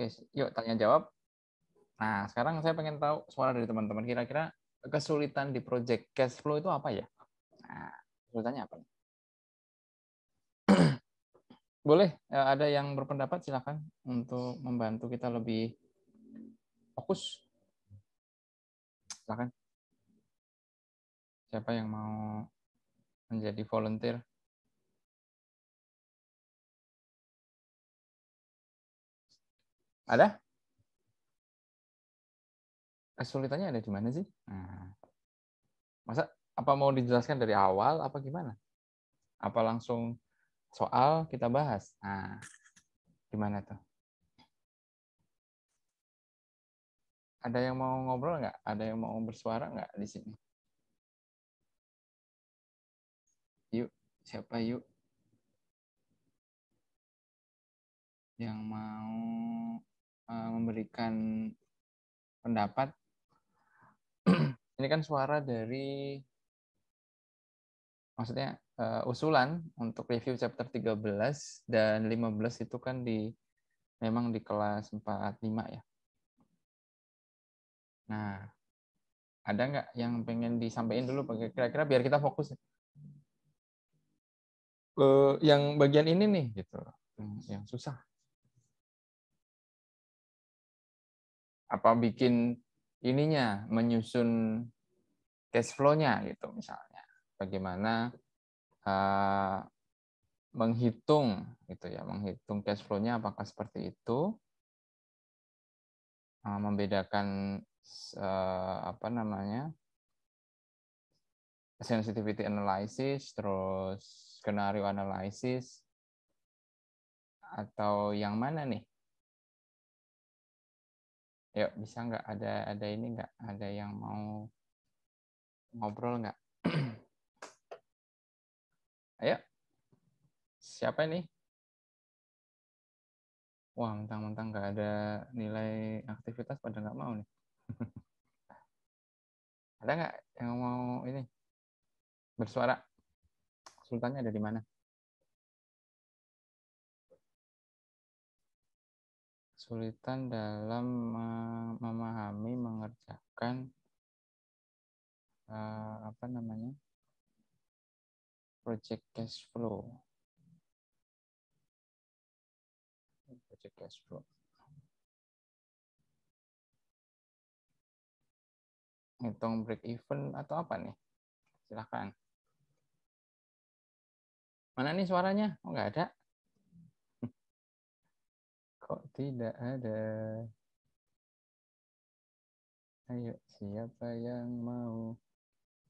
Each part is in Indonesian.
Oke, yuk tanya jawab. Nah, sekarang saya pengen tahu suara dari teman-teman kira-kira kesulitan di project cash flow itu apa ya? Nah, kesulitannya apa? Boleh eh, ada yang berpendapat silakan untuk membantu kita lebih fokus. Silakan. Siapa yang mau menjadi volunteer? Ada? Kesulitannya ada di mana sih? Hmm. Masa apa mau dijelaskan dari awal apa gimana? Apa langsung soal kita bahas? Nah, gimana tuh? Ada yang mau ngobrol nggak? Ada yang mau bersuara nggak di sini? Yuk, siapa yuk? Yang mau Eh, memberikan pendapat. Ini kan suara dari maksudnya uh, usulan untuk review chapter 13 dan 15 itu kan di memang di kelas 45 ya. Nah, ada nggak yang pengen disampaikan dulu kira-kira biar kita fokus uh, yang bagian ini nih gitu yang susah apa bikin ininya menyusun cash flow-nya gitu misalnya bagaimana uh, menghitung gitu ya menghitung cash flow-nya apakah seperti itu uh, membedakan uh, apa namanya sensitivity analysis terus skenario analysis atau yang mana nih ya, bisa nggak ada ada ini nggak ada yang mau ngobrol nggak ayo siapa ini wah mentang-mentang nggak ada nilai aktivitas pada nggak mau nih ada nggak yang mau ini bersuara sultannya ada di mana kesulitan dalam memahami mengerjakan uh, apa namanya project cash flow project cash flow hitung break even atau apa nih silahkan mana nih suaranya oh, nggak ada Kok tidak ada? Ayo, siapa yang mau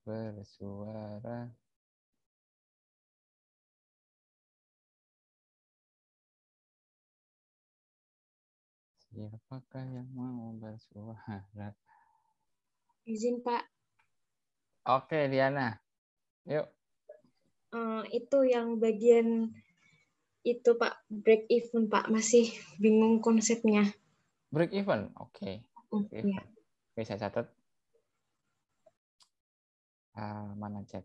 bersuara? Siapakah yang mau bersuara? Izin, Pak. Oke, Diana. Yuk. Uh, itu yang bagian itu Pak break even Pak masih bingung konsepnya. Break even, oke. Okay. Mm, oke iya. okay. Yeah. saya catat. Uh, mana chat?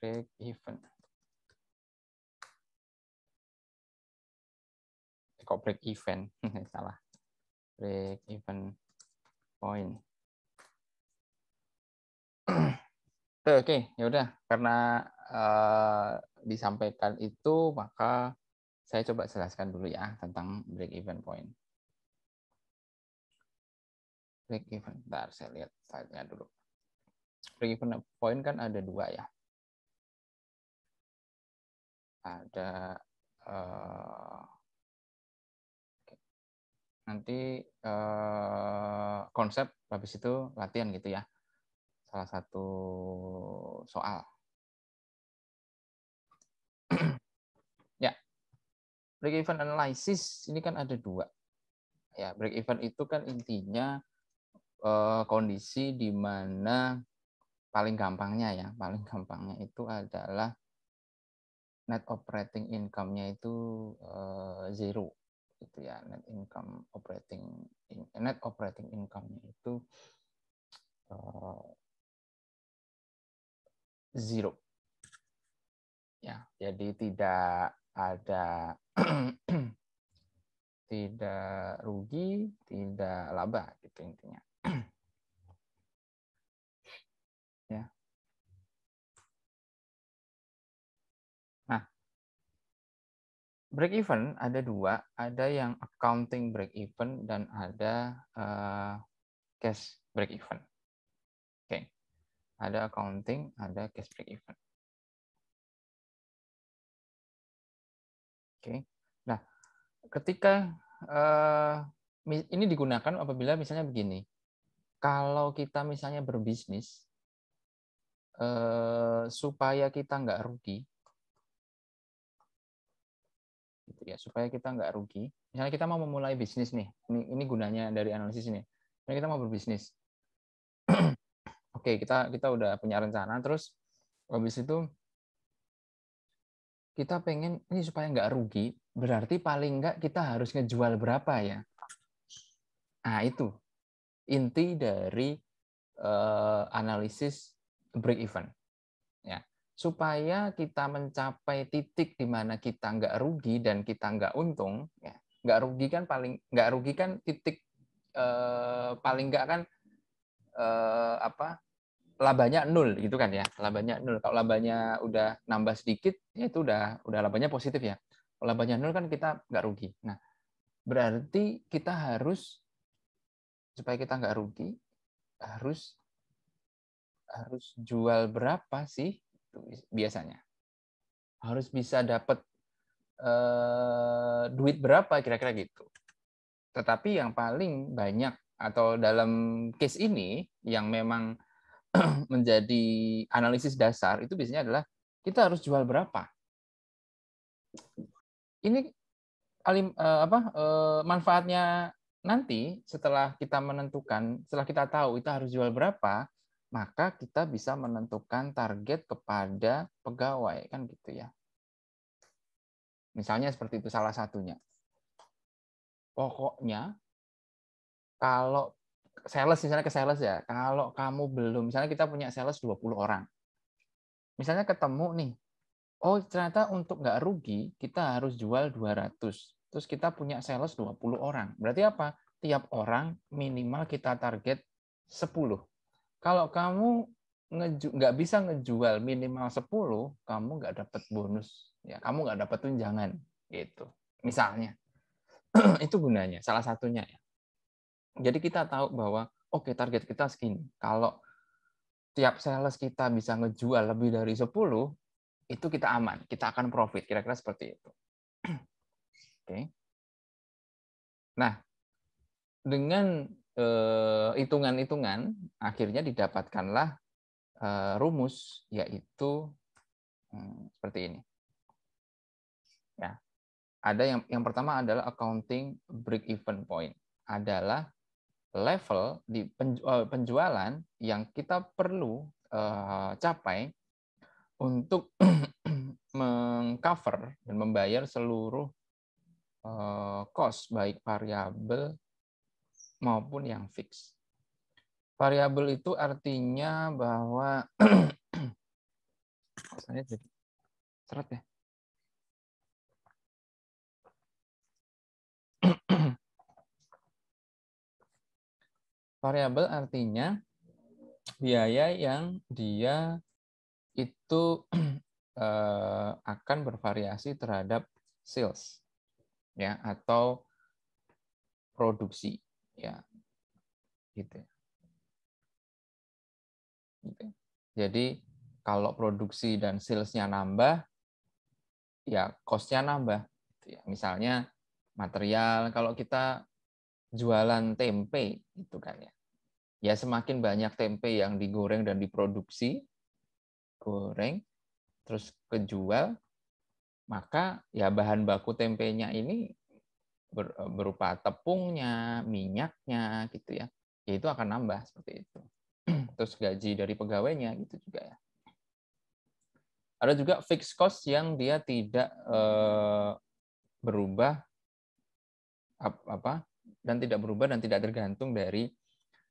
Break even. Kok break even? Salah. Break even point. Oke, okay, ya udah karena Eh, disampaikan itu, maka saya coba jelaskan dulu ya tentang break even point. Break even, bentar saya lihat slide nya dulu. Break even point kan ada dua ya. Ada uh, nanti uh, konsep habis itu latihan gitu ya salah satu soal break even analysis ini kan ada dua. Ya, break even itu kan intinya uh, kondisi di mana paling gampangnya ya, paling gampangnya itu adalah net operating income-nya itu uh, zero gitu ya, net income operating net operating income-nya itu uh, zero. Ya, jadi tidak ada tidak rugi, tidak laba gitu intinya. ya. Nah, break even ada dua, ada yang accounting break even dan ada uh, cash break even. Oke. Okay. Ada accounting, ada cash break even. Oke. Nah, ketika eh, ini digunakan apabila misalnya begini. Kalau kita misalnya berbisnis, eh, supaya kita nggak rugi, gitu ya, supaya kita nggak rugi. Misalnya kita mau memulai bisnis nih, ini, ini gunanya dari analisis ini. Misalnya kita mau berbisnis, oke okay, kita kita udah punya rencana, terus habis itu kita pengen ini supaya nggak rugi, berarti paling nggak kita harus ngejual berapa ya? Nah itu inti dari uh, analisis break even. Ya, supaya kita mencapai titik di mana kita nggak rugi dan kita nggak untung, ya nggak rugi kan paling nggak rugi kan titik uh, paling nggak kan uh, apa labanya nol gitu kan ya labanya nol kalau labanya udah nambah sedikit ya itu udah udah labanya positif ya kalau labanya nol kan kita nggak rugi nah berarti kita harus supaya kita nggak rugi harus harus jual berapa sih biasanya harus bisa dapat eh, duit berapa kira-kira gitu tetapi yang paling banyak atau dalam case ini yang memang menjadi analisis dasar itu biasanya adalah kita harus jual berapa. Ini alim, eh, apa eh, manfaatnya nanti setelah kita menentukan, setelah kita tahu itu harus jual berapa, maka kita bisa menentukan target kepada pegawai kan gitu ya. Misalnya seperti itu salah satunya. Pokoknya kalau sales misalnya ke sales ya. Kalau kamu belum misalnya kita punya sales 20 orang. Misalnya ketemu nih. Oh, ternyata untuk nggak rugi kita harus jual 200. Terus kita punya sales 20 orang. Berarti apa? Tiap orang minimal kita target 10. Kalau kamu nggak bisa ngejual minimal 10, kamu nggak dapat bonus. Ya, kamu nggak dapat tunjangan gitu. Misalnya. itu gunanya, salah satunya ya. Jadi kita tahu bahwa oke okay, target kita segini. Kalau tiap sales kita bisa ngejual lebih dari 10, itu kita aman, kita akan profit, kira-kira seperti itu. oke. Okay. Nah, dengan eh, hitungan-hitungan uh, akhirnya didapatkanlah uh, rumus yaitu hmm, seperti ini. Ya. Ada yang yang pertama adalah accounting break even point. Adalah level di eh, penjualan yang kita perlu eh, capai untuk mengcover dan membayar seluruh eh, cost baik variabel maupun yang fix. Variabel itu artinya bahwa saya jadi seret ya. Variabel artinya biaya yang dia itu eh, akan bervariasi terhadap sales ya atau produksi ya gitu, ya gitu. Jadi kalau produksi dan salesnya nambah, ya costnya nambah. Gitu ya. Misalnya material, kalau kita jualan tempe itu kan ya. Ya semakin banyak tempe yang digoreng dan diproduksi, goreng, terus kejual, maka ya bahan baku tempenya ini berupa tepungnya, minyaknya gitu ya. Ya itu akan nambah seperti itu. Terus gaji dari pegawainya gitu juga ya. Ada juga fixed cost yang dia tidak eh, berubah apa dan tidak berubah dan tidak tergantung dari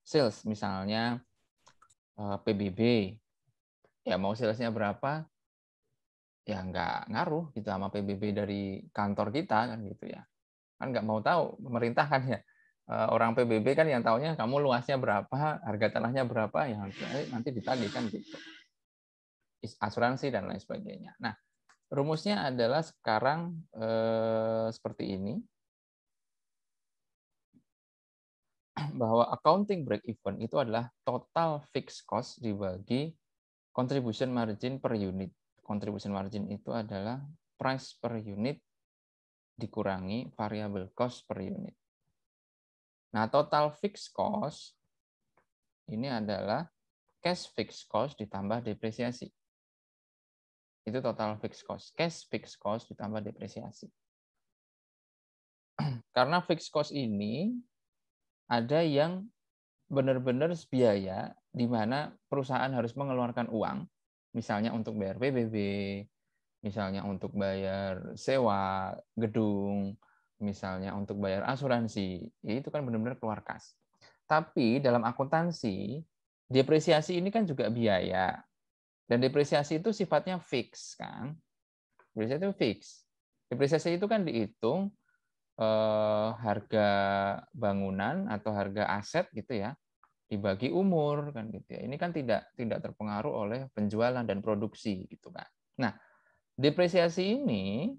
sales. Misalnya eh, PBB, ya mau salesnya berapa, ya nggak ngaruh gitu sama PBB dari kantor kita kan gitu ya. Kan nggak mau tahu pemerintah kan ya. Eh, orang PBB kan yang tahunya kamu luasnya berapa, harga tanahnya berapa, ya eh, nanti ditagih kan gitu. Asuransi dan lain sebagainya. Nah, rumusnya adalah sekarang eh, seperti ini bahwa accounting break even itu adalah total fixed cost dibagi contribution margin per unit. Contribution margin itu adalah price per unit dikurangi variable cost per unit. Nah, total fixed cost ini adalah cash fixed cost ditambah depresiasi. Itu total fixed cost. Cash fixed cost ditambah depresiasi. Karena fixed cost ini ada yang benar-benar biaya di mana perusahaan harus mengeluarkan uang, misalnya untuk bayar PBB, misalnya untuk bayar sewa gedung, misalnya untuk bayar asuransi, ya itu kan benar-benar keluar kas. Tapi dalam akuntansi, depresiasi ini kan juga biaya. Dan depresiasi itu sifatnya fix, kan? Depresiasi itu fix. Depresiasi itu kan dihitung eh, harga bangunan atau harga aset gitu ya dibagi umur kan gitu ya. Ini kan tidak tidak terpengaruh oleh penjualan dan produksi gitu kan. Nah, depresiasi ini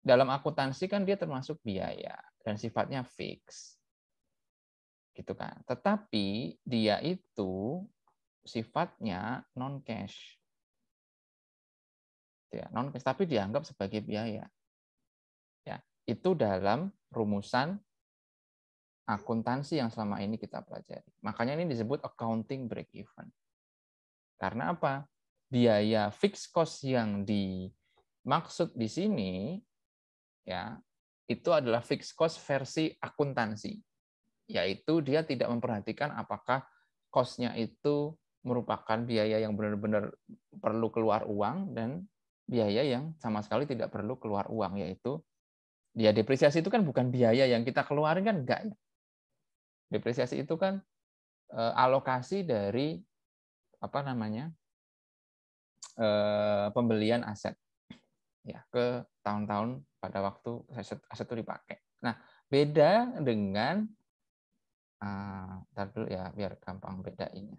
dalam akuntansi kan dia termasuk biaya dan sifatnya fix. Gitu kan. Tetapi dia itu sifatnya non cash. Gitu ya, non cash tapi dianggap sebagai biaya itu dalam rumusan akuntansi yang selama ini kita pelajari. Makanya ini disebut accounting break even. Karena apa? Biaya fixed cost yang dimaksud di sini ya, itu adalah fixed cost versi akuntansi. Yaitu dia tidak memperhatikan apakah cost-nya itu merupakan biaya yang benar-benar perlu keluar uang dan biaya yang sama sekali tidak perlu keluar uang yaitu ya depresiasi itu kan bukan biaya yang kita keluarin kan enggak ya. Depresiasi itu kan eh, alokasi dari apa namanya? Eh, pembelian aset ya ke tahun-tahun pada waktu aset aset itu dipakai. Nah, beda dengan eh, dulu ya biar gampang bedainnya.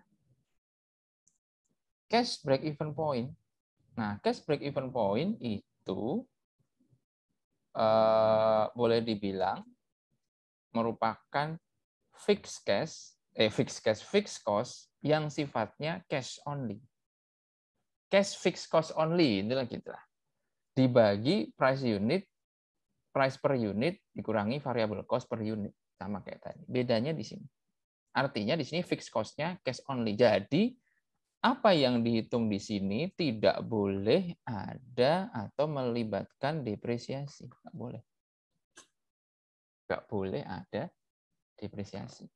Cash break even point. Nah, cash break even point itu Eh, boleh dibilang merupakan fixed cash, eh fixed cash, fixed cost yang sifatnya cash only. Cash fixed cost only, inilah kita. Dibagi price unit, price per unit dikurangi variable cost per unit. Sama kayak tadi. Bedanya di sini. Artinya di sini fixed costnya cash only. Jadi apa yang dihitung di sini tidak boleh ada atau melibatkan depresiasi. Nggak boleh. Nggak boleh ada depresiasi.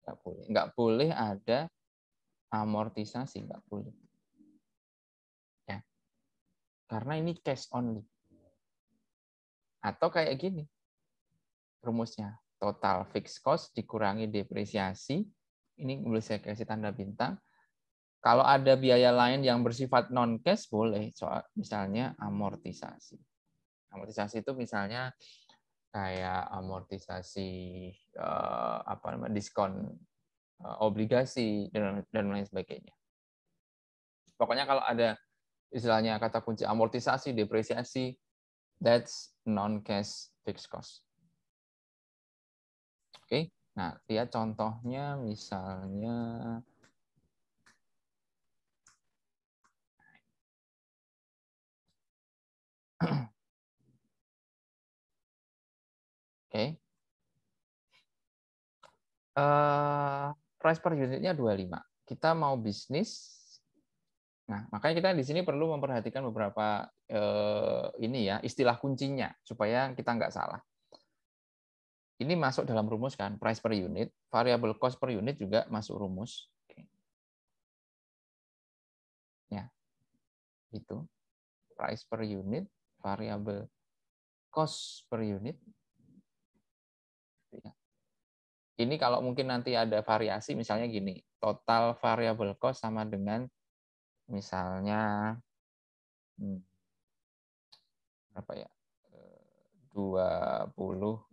Nggak boleh. Nggak boleh ada amortisasi. Nggak boleh. Ya. Karena ini cash only. Atau kayak gini. Rumusnya. Total fixed cost dikurangi depresiasi. Ini boleh saya kasih tanda bintang kalau ada biaya lain yang bersifat non cash boleh, soal misalnya amortisasi. Amortisasi itu misalnya kayak amortisasi eh, apa namanya diskon eh, obligasi dan dan lain sebagainya. Pokoknya kalau ada istilahnya kata kunci amortisasi, depresiasi, that's non cash fixed cost. Oke, okay? nah lihat contohnya misalnya Oke. Okay. Uh, eh, price per unitnya 25. Kita mau bisnis. Nah, makanya kita di sini perlu memperhatikan beberapa uh, ini ya, istilah kuncinya supaya kita nggak salah. Ini masuk dalam rumus kan, price per unit, variable cost per unit juga masuk rumus. Okay. Ya. Itu price per unit variabel cost per unit. Ya. Ini kalau mungkin nanti ada variasi, misalnya gini, total variabel cost sama dengan misalnya hmm, apa ya,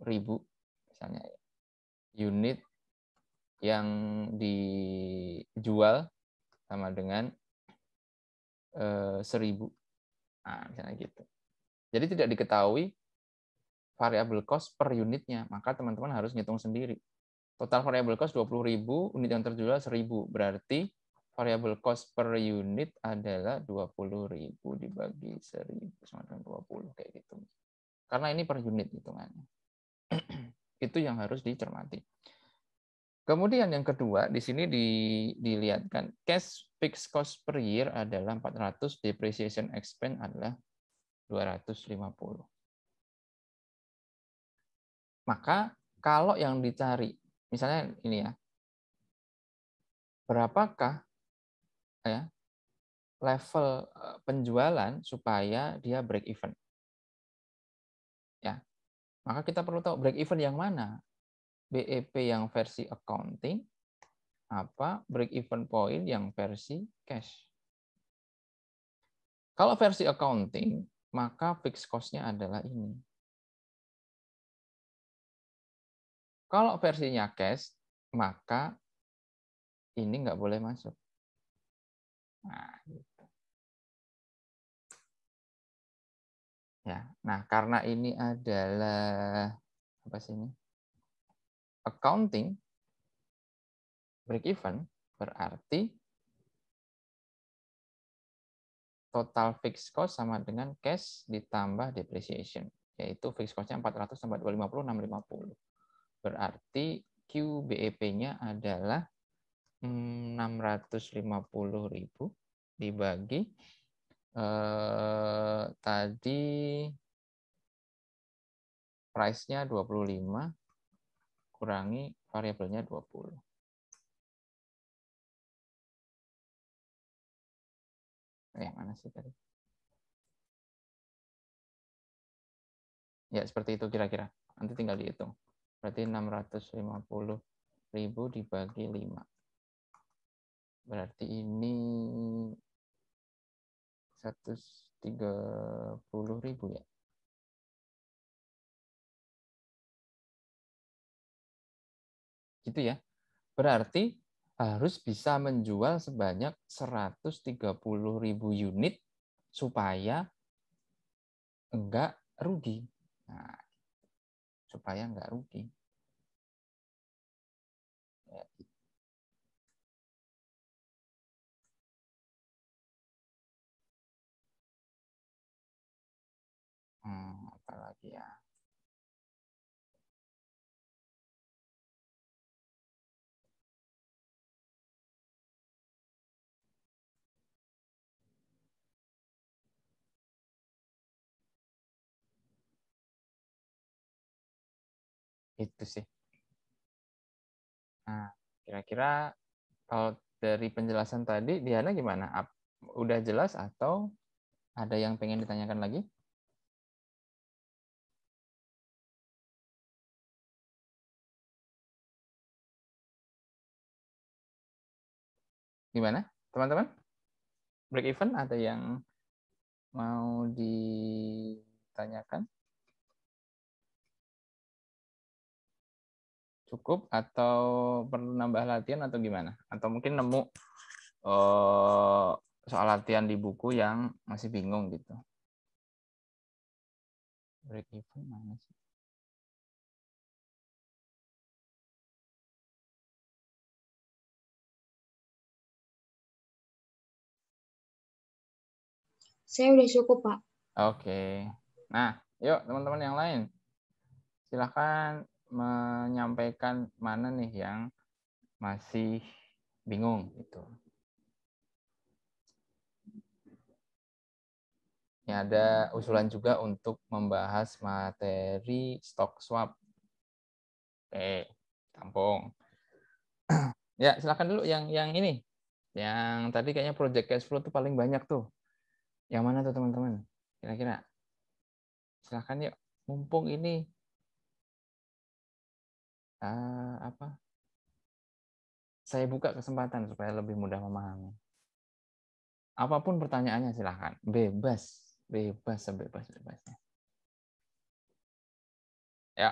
ribu misalnya unit yang dijual sama dengan eh, seribu, nah, misalnya gitu. Jadi tidak diketahui variabel cost per unitnya, maka teman-teman harus ngitung sendiri. Total variabel cost 20.000, unit yang terjual 1.000. Berarti variabel cost per unit adalah 20.000 dibagi 1.000 sama dengan 20 kayak gitu. Karena ini per unit hitungannya. Itu yang harus dicermati. Kemudian yang kedua, di sini di, dilihatkan cash fixed cost per year adalah 400, depreciation expense adalah 250. Maka kalau yang dicari, misalnya ini ya, berapakah ya, level eh, penjualan supaya dia break even? Ya, maka kita perlu tahu break even yang mana, BEP yang versi accounting, apa break even point yang versi cash. Kalau versi accounting, maka fixed cost-nya adalah ini. Kalau versinya cash, maka ini nggak boleh masuk. Nah, gitu. Ya, nah karena ini adalah apa sih ini? Accounting break even berarti total fixed cost sama dengan cash ditambah depreciation, yaitu fixed cost-nya 400 tambah 250, 650. Berarti QBEP-nya adalah 650.000 hmm, dibagi eh, tadi price-nya 25 kurangi variabelnya 20. eh, mana sih tadi? Ya, seperti itu kira-kira. Nanti tinggal dihitung. Berarti ribu dibagi 5. Berarti ini ribu ya. Gitu ya. Berarti harus bisa menjual sebanyak 130.000 unit supaya enggak rugi. Nah, supaya enggak rugi. Ya, gitu. Hmm, apa lagi ya? itu sih nah kira-kira kalau dari penjelasan tadi Diana gimana udah jelas atau ada yang pengen ditanyakan lagi gimana teman-teman break even ada yang mau ditanyakan cukup atau perlu nambah latihan atau gimana? Atau mungkin nemu uh, soal latihan di buku yang masih bingung gitu. Break even mana sih? Saya udah cukup, Pak. Oke. Okay. Nah, yuk teman-teman yang lain. Silahkan menyampaikan mana nih yang masih bingung itu. Ini ada usulan juga untuk membahas materi stok swap. Oke, tampung. ya, silakan dulu yang yang ini. Yang tadi kayaknya project cash flow tuh paling banyak tuh. Yang mana tuh teman-teman? Kira-kira. Silakan yuk. Mumpung ini uh, apa saya buka kesempatan supaya lebih mudah memahami. Apapun pertanyaannya silahkan, bebas, bebas sebebas bebasnya. Ya,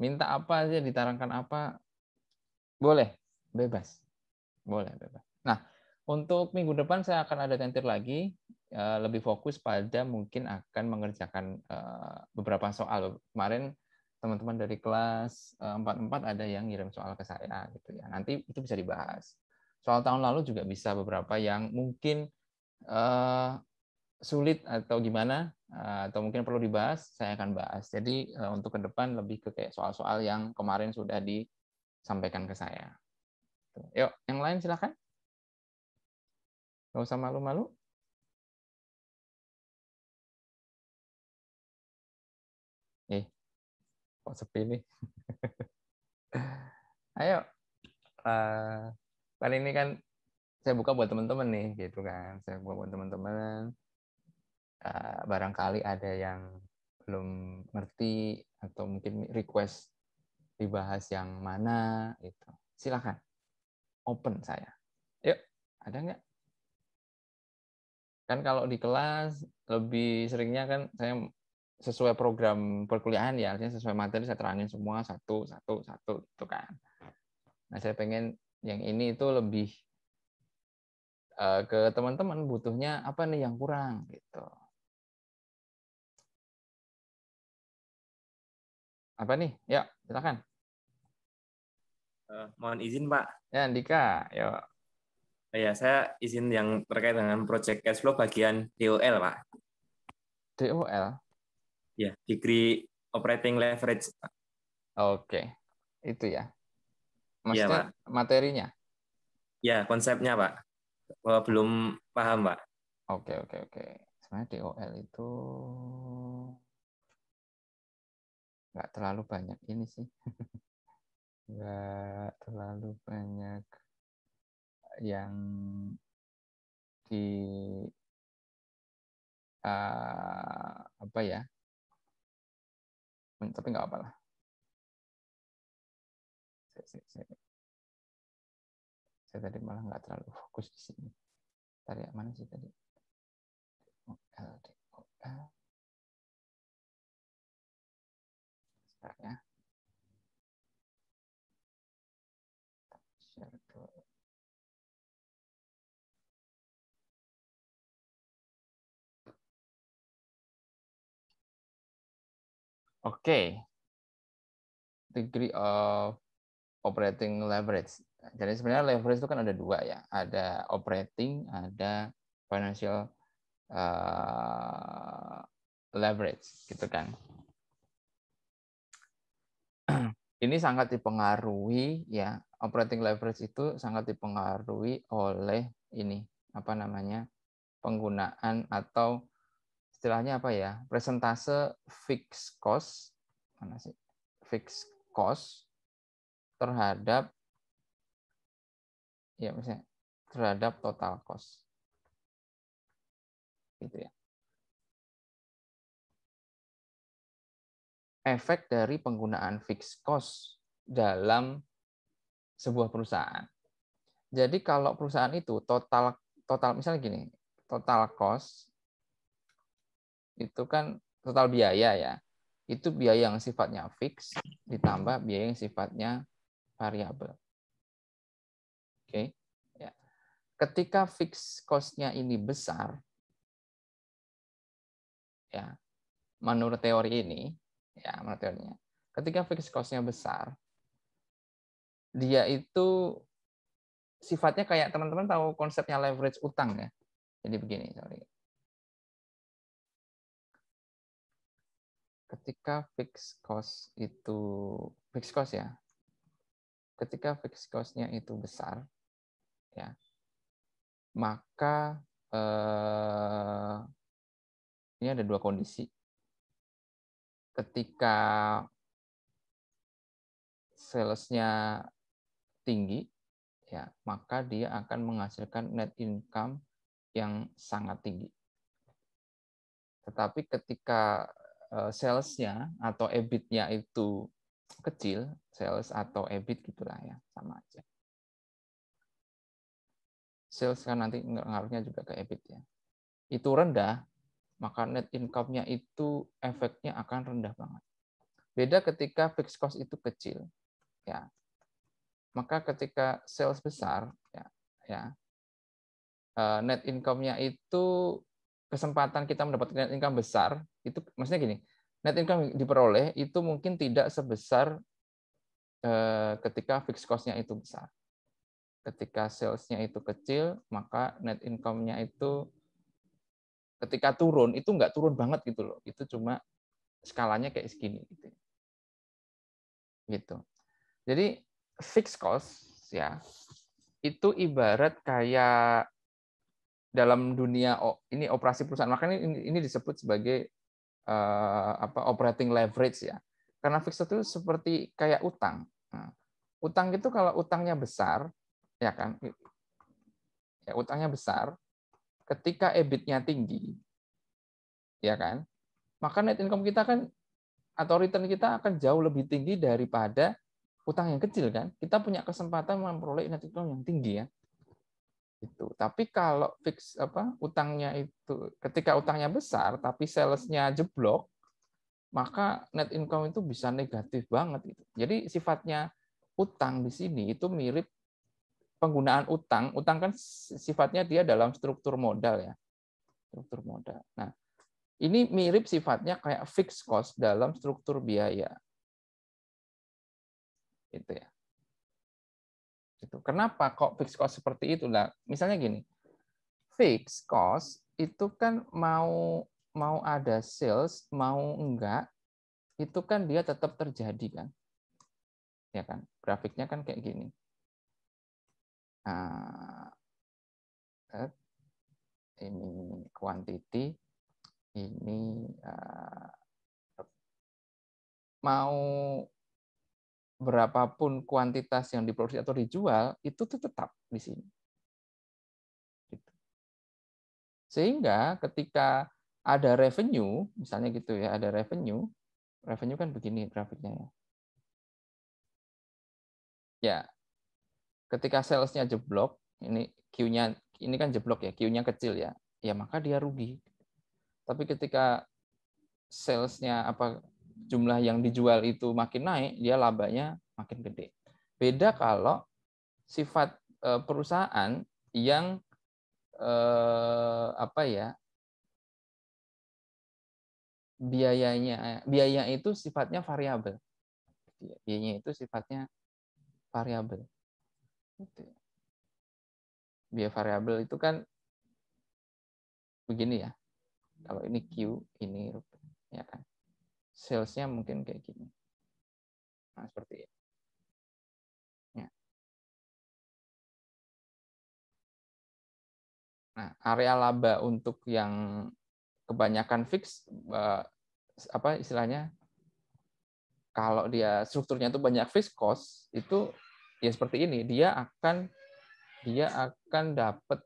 minta apa aja ditarangkan apa boleh bebas, boleh bebas. Nah untuk minggu depan saya akan ada tentir lagi Eh, lebih fokus pada mungkin akan mengerjakan eh, beberapa soal. Kemarin teman-teman dari kelas 44 eh, ada yang ngirim soal ke saya gitu ya. Nanti itu bisa dibahas. Soal tahun lalu juga bisa beberapa yang mungkin uh, sulit atau gimana uh, atau mungkin perlu dibahas, saya akan bahas. Jadi uh, untuk ke depan lebih ke kayak soal-soal yang kemarin sudah disampaikan ke saya. Gitu. Yuk, yang lain silakan. Gak usah malu-malu. kok sepi nih. Ayo, uh, kali ini kan saya buka buat teman-teman nih, gitu kan. Saya buka buat teman-teman. Uh, barangkali ada yang belum ngerti atau mungkin request dibahas yang mana, gitu. Silakan, open saya. Yuk, ada nggak? Kan kalau di kelas lebih seringnya kan saya sesuai program perkuliahan ya artinya sesuai materi saya terangin semua satu satu satu gitu kan nah saya pengen yang ini itu lebih uh, ke teman-teman butuhnya apa nih yang kurang gitu apa nih ya silakan uh, mohon izin pak ya Andika ya oh, ya saya izin yang terkait dengan project cash flow bagian DOL pak DOL ya degree operating leverage oke Oke, itu ya. Iya, Maksudnya yeah, materinya? Ya, konsepnya Pak. Oh, belum paham Pak. Oke, oke, oke. Sebenarnya DOL itu nggak terlalu banyak ini sih. Nggak terlalu banyak yang di uh, apa ya Hmm, tapi nggak apa-apa. Saya, saya, saya. saya tadi malah nggak terlalu fokus di sini. Tadi ya, mana sih tadi? LDOL. Sebentar ya. okay. degree of operating leverage. Jadi sebenarnya leverage itu kan ada dua ya, ada operating, ada financial uh, leverage, gitu kan. Ini sangat dipengaruhi ya, operating leverage itu sangat dipengaruhi oleh ini apa namanya penggunaan atau istilahnya apa ya presentase fixed cost mana sih fixed cost terhadap ya misalnya terhadap total cost gitu ya efek dari penggunaan fixed cost dalam sebuah perusahaan jadi kalau perusahaan itu total total misalnya gini total cost itu kan total biaya ya. Itu biaya yang sifatnya fix ditambah biaya yang sifatnya variabel. Oke. Okay. Ya. Ketika fix cost-nya ini besar ya. Menurut teori ini, ya menurut teorinya. Ketika fix cost-nya besar, dia itu sifatnya kayak teman-teman tahu konsepnya leverage utang ya. Jadi begini, sorry. ketika fixed cost itu fixed cost ya ketika fixed cost itu besar ya maka eh, ini ada dua kondisi ketika salesnya tinggi ya maka dia akan menghasilkan net income yang sangat tinggi tetapi ketika Eh, salesnya atau EBITnya itu kecil, sales atau EBIT gitulah ya, sama aja. Sales kan nanti ngaruhnya juga ke EBIT ya. Itu rendah, maka net income-nya itu efeknya akan rendah banget. Beda ketika fixed cost itu kecil, ya. Maka ketika sales besar, ya, ya eh, net income-nya itu kesempatan kita mendapatkan income besar itu maksudnya gini net income diperoleh itu mungkin tidak sebesar eh, ketika fixed cost-nya itu besar. Ketika sales-nya itu kecil, maka net income-nya itu ketika turun itu nggak turun banget gitu loh. Itu cuma skalanya kayak segini gitu. Gitu. Jadi fixed cost ya itu ibarat kayak dalam dunia oh, ini operasi perusahaan makanya ini, ini disebut sebagai uh, apa operating leverage ya. Karena fixed itu seperti kayak utang. Nah, utang itu kalau utangnya besar, ya kan? Ya, utangnya besar, ketika EBIT-nya tinggi, ya kan? Maka net income kita kan atau return kita akan jauh lebih tinggi daripada utang yang kecil kan. Kita punya kesempatan memperoleh net income yang tinggi ya itu tapi kalau fix apa utangnya itu ketika utangnya besar tapi salesnya jeblok maka net income itu bisa negatif banget itu jadi sifatnya utang di sini itu mirip penggunaan utang utang kan sifatnya dia dalam struktur modal ya struktur modal nah ini mirip sifatnya kayak fixed cost dalam struktur biaya itu ya itu, Kenapa kok fixed cost seperti itu? Nah, misalnya gini, fixed cost itu kan mau mau ada sales, mau enggak, itu kan dia tetap terjadi kan. Ya kan? Grafiknya kan kayak gini. Nah, ini quantity, ini uh, mau berapapun kuantitas yang diproduksi atau dijual itu tetap di sini. Gitu. Sehingga ketika ada revenue, misalnya gitu ya, ada revenue, revenue kan begini grafiknya ya. Ya, ketika salesnya jeblok, ini Q-nya ini kan jeblok ya, Q-nya kecil ya, ya maka dia rugi. Tapi ketika salesnya apa jumlah yang dijual itu makin naik, dia labanya makin gede. Beda kalau sifat eh, perusahaan yang eh, apa ya biayanya biaya itu sifatnya variabel biayanya itu sifatnya variabel gitu. biaya variabel itu kan begini ya kalau ini Q ini ya kan salesnya mungkin kayak gini. Nah, seperti ini. Ya. Nah, area laba untuk yang kebanyakan fix eh, apa istilahnya kalau dia strukturnya itu banyak fixed cost itu ya seperti ini dia akan dia akan dapat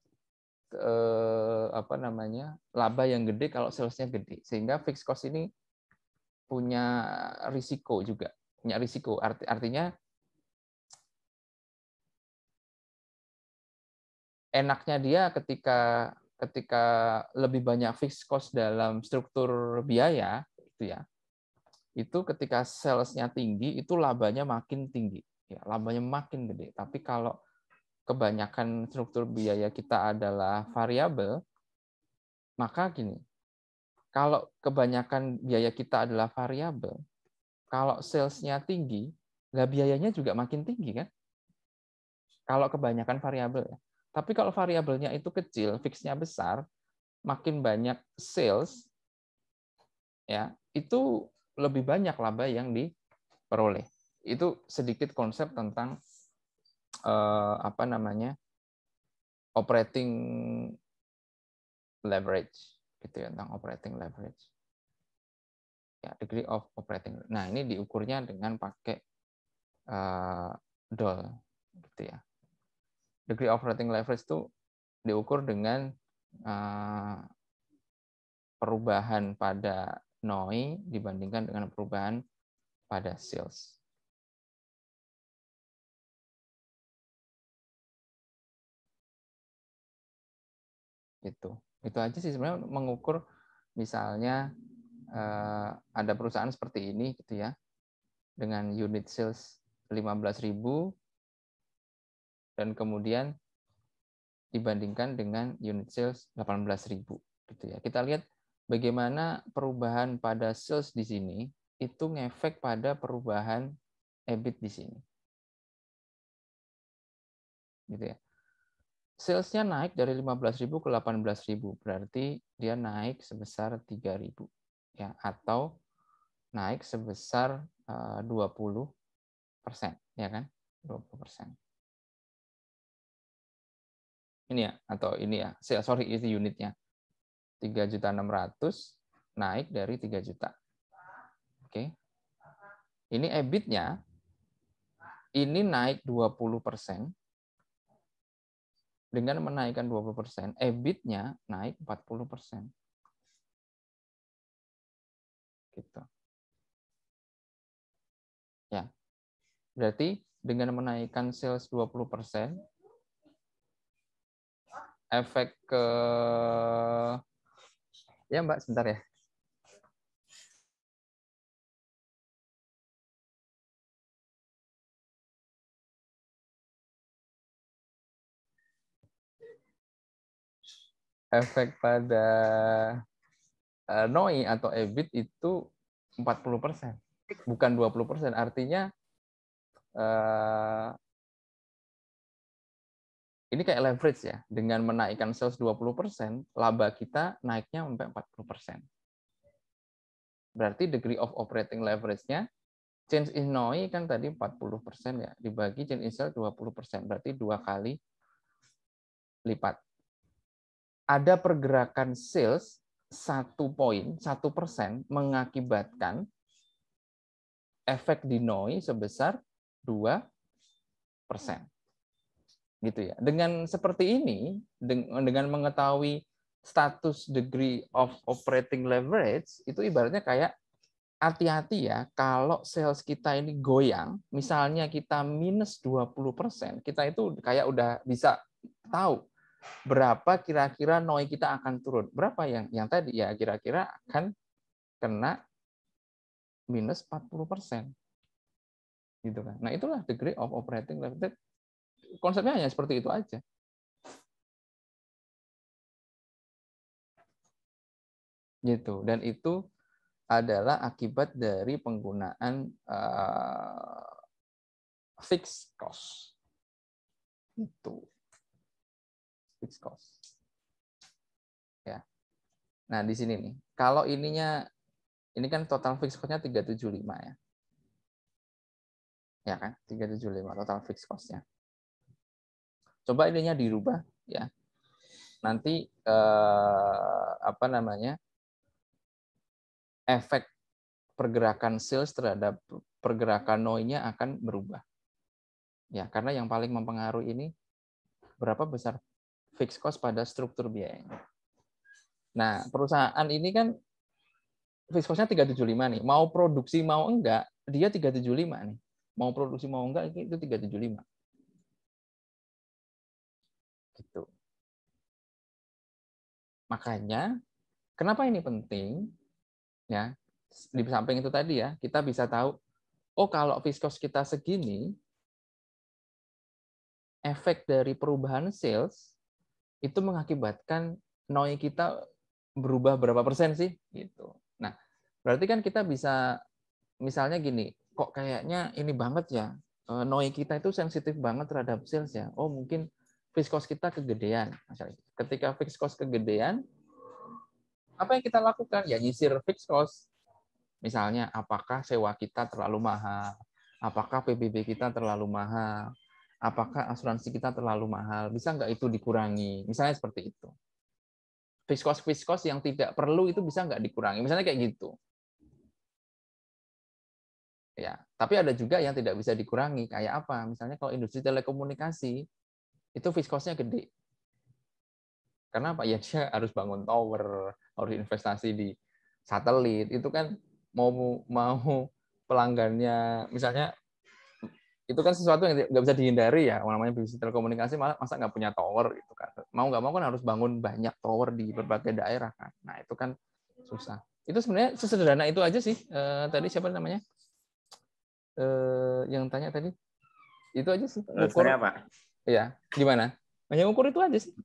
eh, apa namanya laba yang gede kalau salesnya gede sehingga fixed cost ini punya risiko juga, punya risiko. Arti, artinya enaknya dia ketika ketika lebih banyak fixed cost dalam struktur biaya itu ya itu ketika salesnya tinggi itu labanya makin tinggi ya labanya makin gede tapi kalau kebanyakan struktur biaya kita adalah variabel maka gini kalau kebanyakan biaya kita adalah variabel, kalau salesnya tinggi, lah biayanya juga makin tinggi kan? Kalau kebanyakan variabel ya. Tapi kalau variabelnya itu kecil, fixnya besar, makin banyak sales, ya itu lebih banyak laba yang diperoleh. Itu sedikit konsep tentang eh, apa namanya operating leverage gitu ya tentang operating leverage ya degree of operating nah ini diukurnya dengan pakai uh, dol gitu ya degree of operating leverage itu diukur dengan uh, perubahan pada NOI dibandingkan dengan perubahan pada sales. Itu. Itu aja sih sebenarnya mengukur misalnya eh, ada perusahaan seperti ini gitu ya dengan unit sales 15.000 dan kemudian dibandingkan dengan unit sales 18.000 gitu ya. Kita lihat bagaimana perubahan pada sales di sini itu ngefek pada perubahan EBIT di sini. Gitu ya salesnya naik dari 15.000 ke 18.000 berarti dia naik sebesar 3.000 ya atau naik sebesar 20 eh, persen ya kan 20 persen ini ya atau ini ya sorry itu unitnya 3.600 naik dari 3 juta oke ini EBITnya ini naik 20 persen dengan menaikkan 20%, EBIT-nya naik 40%. Gitu. Ya. Berarti dengan menaikkan sales 20%, efek ke ya Mbak sebentar ya. efek pada uh, NOI atau EBIT itu 40%, bukan 20%. Artinya uh, ini kayak leverage ya. Dengan menaikkan sales 20%, laba kita naiknya sampai 40%. Berarti degree of operating leverage-nya change in NOI kan tadi 40% ya, dibagi change in sales 20%, berarti dua kali lipat ada pergerakan sales satu poin satu persen mengakibatkan efek dinoi sebesar dua persen gitu ya dengan seperti ini dengan mengetahui status degree of operating leverage itu ibaratnya kayak hati-hati ya kalau sales kita ini goyang, misalnya kita minus 20%, kita itu kayak udah bisa tahu berapa kira-kira noi kita akan turun? Berapa yang yang tadi ya kira-kira akan kena minus 40%. Gitu kan. Nah, itulah degree of operating leverage. Konsepnya hanya seperti itu aja. Gitu. Dan itu adalah akibat dari penggunaan uh, fixed cost. Itu fixed cost. Ya. Nah, di sini nih. Kalau ininya ini kan total fixed cost-nya 375 ya. Ya kan? 375 total fixed cost-nya. Coba ininya dirubah ya. Nanti eh, apa namanya? efek pergerakan sales terhadap pergerakan noi-nya akan berubah. Ya, karena yang paling mempengaruhi ini berapa besar fixed cost pada struktur biaya. Nah, perusahaan ini kan fixed cost-nya 375 nih. Mau produksi mau enggak, dia 375 nih. Mau produksi mau enggak itu 375. Gitu. Makanya kenapa ini penting? Ya, di samping itu tadi ya, kita bisa tahu oh kalau fixed cost kita segini efek dari perubahan sales itu mengakibatkan noi kita berubah berapa persen sih gitu. Nah, berarti kan kita bisa misalnya gini, kok kayaknya ini banget ya. Eh, noi kita itu sensitif banget terhadap sales ya. Oh, mungkin fixed cost kita kegedean. Misalnya, ketika fixed cost kegedean, apa yang kita lakukan? Ya nyisir fixed cost. Misalnya, apakah sewa kita terlalu mahal? Apakah PBB kita terlalu mahal? apakah asuransi kita terlalu mahal, bisa nggak itu dikurangi, misalnya seperti itu. Fiskos-fiskos yang tidak perlu itu bisa nggak dikurangi, misalnya kayak gitu. Ya, tapi ada juga yang tidak bisa dikurangi, kayak apa? Misalnya kalau industri telekomunikasi itu fiskosnya gede. Karena apa? Ya dia harus bangun tower, harus investasi di satelit, itu kan mau mau pelanggannya misalnya itu kan sesuatu yang nggak bisa dihindari ya namanya bisnis telekomunikasi malah masa nggak punya tower gitu kan mau nggak mau kan harus bangun banyak tower di berbagai daerah kan nah itu kan susah itu sebenarnya sesederhana itu aja sih eh, tadi siapa namanya eh, yang tanya tadi itu aja sih eh, ukur apa ya iya, gimana hanya ukur itu aja sih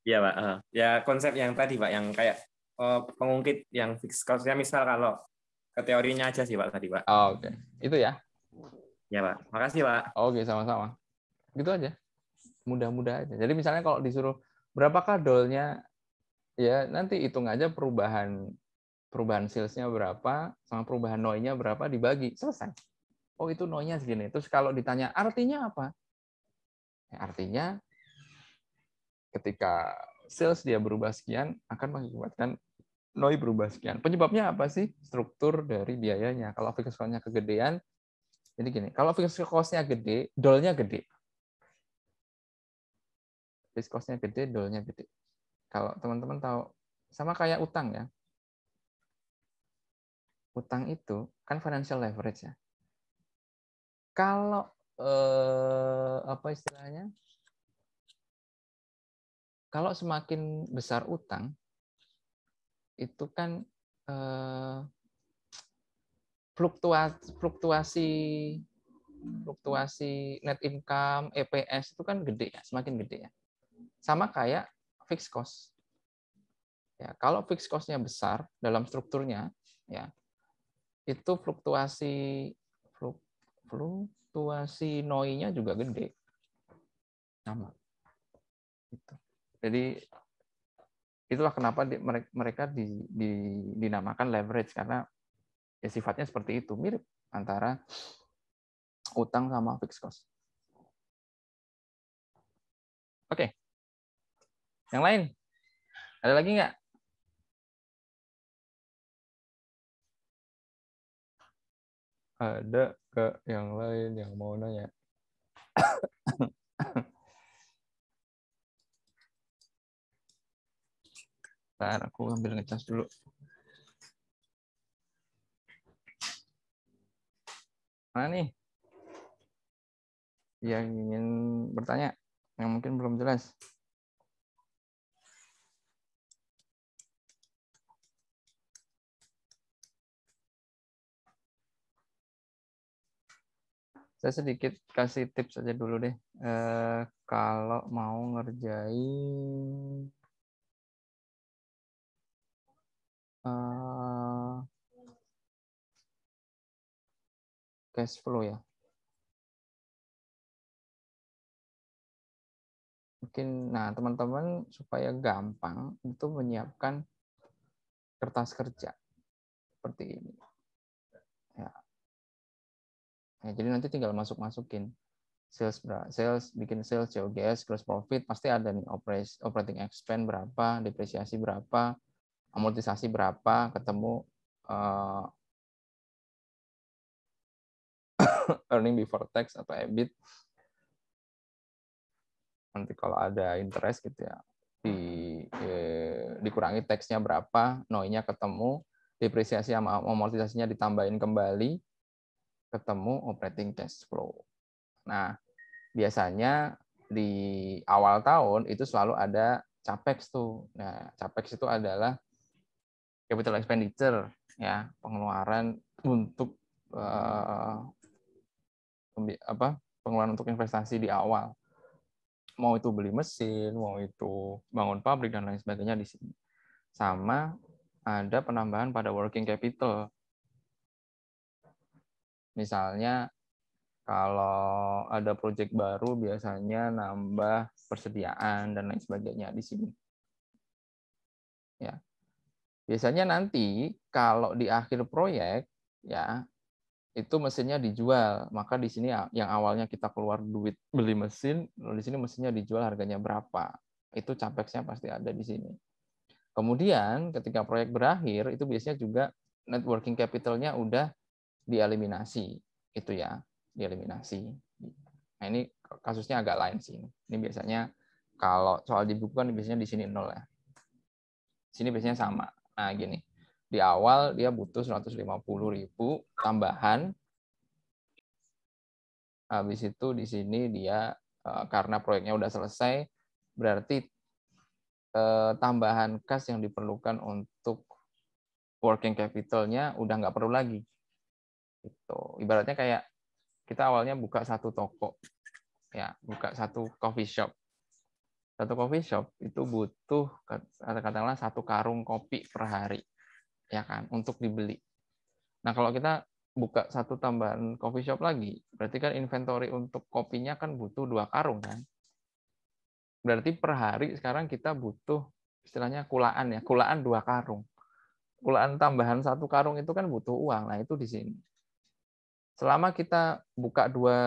Iya pak eh. ya konsep yang tadi pak yang kayak eh, pengungkit yang fix kalau misal kalau ke teorinya aja sih pak tadi pak oh, oke okay. itu ya Ya Pak, makasih Pak. Oke, sama-sama. Gitu aja. Mudah-mudah aja. Jadi misalnya kalau disuruh berapakah dolnya, ya nanti hitung aja perubahan perubahan salesnya berapa sama perubahan noinya berapa dibagi selesai. Oh itu noinya segini. Terus kalau ditanya artinya apa? Ya, artinya ketika sales dia berubah sekian akan mengakibatkan noi berubah sekian. Penyebabnya apa sih? Struktur dari biayanya. Kalau fixed cost kegedean, jadi gini, kalau fixed cost-nya gede, dolnya gede. Fixed cost-nya gede, dolnya gede. Kalau teman-teman tahu, sama kayak utang ya. Utang itu kan financial leverage ya. Kalau eh, apa istilahnya? Kalau semakin besar utang, itu kan eh, fluktuasi fluktuasi fluktuasi net income EPS itu kan gede ya, semakin gede ya. Sama kayak fixed cost. Ya, kalau fixed cost-nya besar dalam strukturnya ya. Itu fluktuasi fluktuasi noi-nya juga gede. Sama. Gitu. Jadi itulah kenapa mereka dinamakan leverage karena Ya sifatnya seperti itu, mirip antara utang sama fixed cost. Oke. Okay. Yang lain? Ada lagi nggak? Ada ke yang lain yang mau nanya? Ntar aku ambil ngecas dulu. mana nih yang ingin bertanya yang mungkin belum jelas? saya sedikit kasih tips aja dulu deh. Eh, kalau mau ngerjain eh, cash flow ya. Mungkin, nah teman-teman supaya gampang itu menyiapkan kertas kerja seperti ini. Ya. ya jadi nanti tinggal masuk-masukin sales sales bikin sales COGS gross profit pasti ada nih operating expense berapa depresiasi berapa amortisasi berapa ketemu uh, earning before tax atau EBIT nanti kalau ada interest gitu ya di eh, dikurangi teksnya berapa noinya ketemu depresiasi sama amortisasinya ditambahin kembali ketemu operating cash flow nah biasanya di awal tahun itu selalu ada capex tuh nah capex itu adalah capital expenditure ya pengeluaran untuk eh, apa pengeluaran untuk investasi di awal mau itu beli mesin mau itu bangun pabrik dan lain sebagainya di sini sama ada penambahan pada working capital misalnya kalau ada project baru biasanya nambah persediaan dan lain sebagainya di sini ya biasanya nanti kalau di akhir proyek ya itu mesinnya dijual. Maka di sini yang awalnya kita keluar duit beli mesin, lalu di sini mesinnya dijual harganya berapa. Itu capexnya pasti ada di sini. Kemudian ketika proyek berakhir, itu biasanya juga networking capitalnya udah dieliminasi, itu ya, dieliminasi. Nah ini kasusnya agak lain sih. Ini biasanya kalau soal dibukukan biasanya di sini nol ya. Di sini biasanya sama. Nah gini, di awal dia butuh 150.000 tambahan. Habis itu di sini dia eh, karena proyeknya udah selesai berarti eh, tambahan kas yang diperlukan untuk working capitalnya udah nggak perlu lagi. Itu Ibaratnya kayak kita awalnya buka satu toko, ya buka satu coffee shop. Satu coffee shop itu butuh katakanlah satu karung kopi per hari ya kan, untuk dibeli. Nah, kalau kita buka satu tambahan coffee shop lagi, berarti kan inventory untuk kopinya kan butuh dua karung kan. Berarti per hari sekarang kita butuh istilahnya kulaan ya, kulaan dua karung. Kulaan tambahan satu karung itu kan butuh uang. Nah, itu di sini. Selama kita buka dua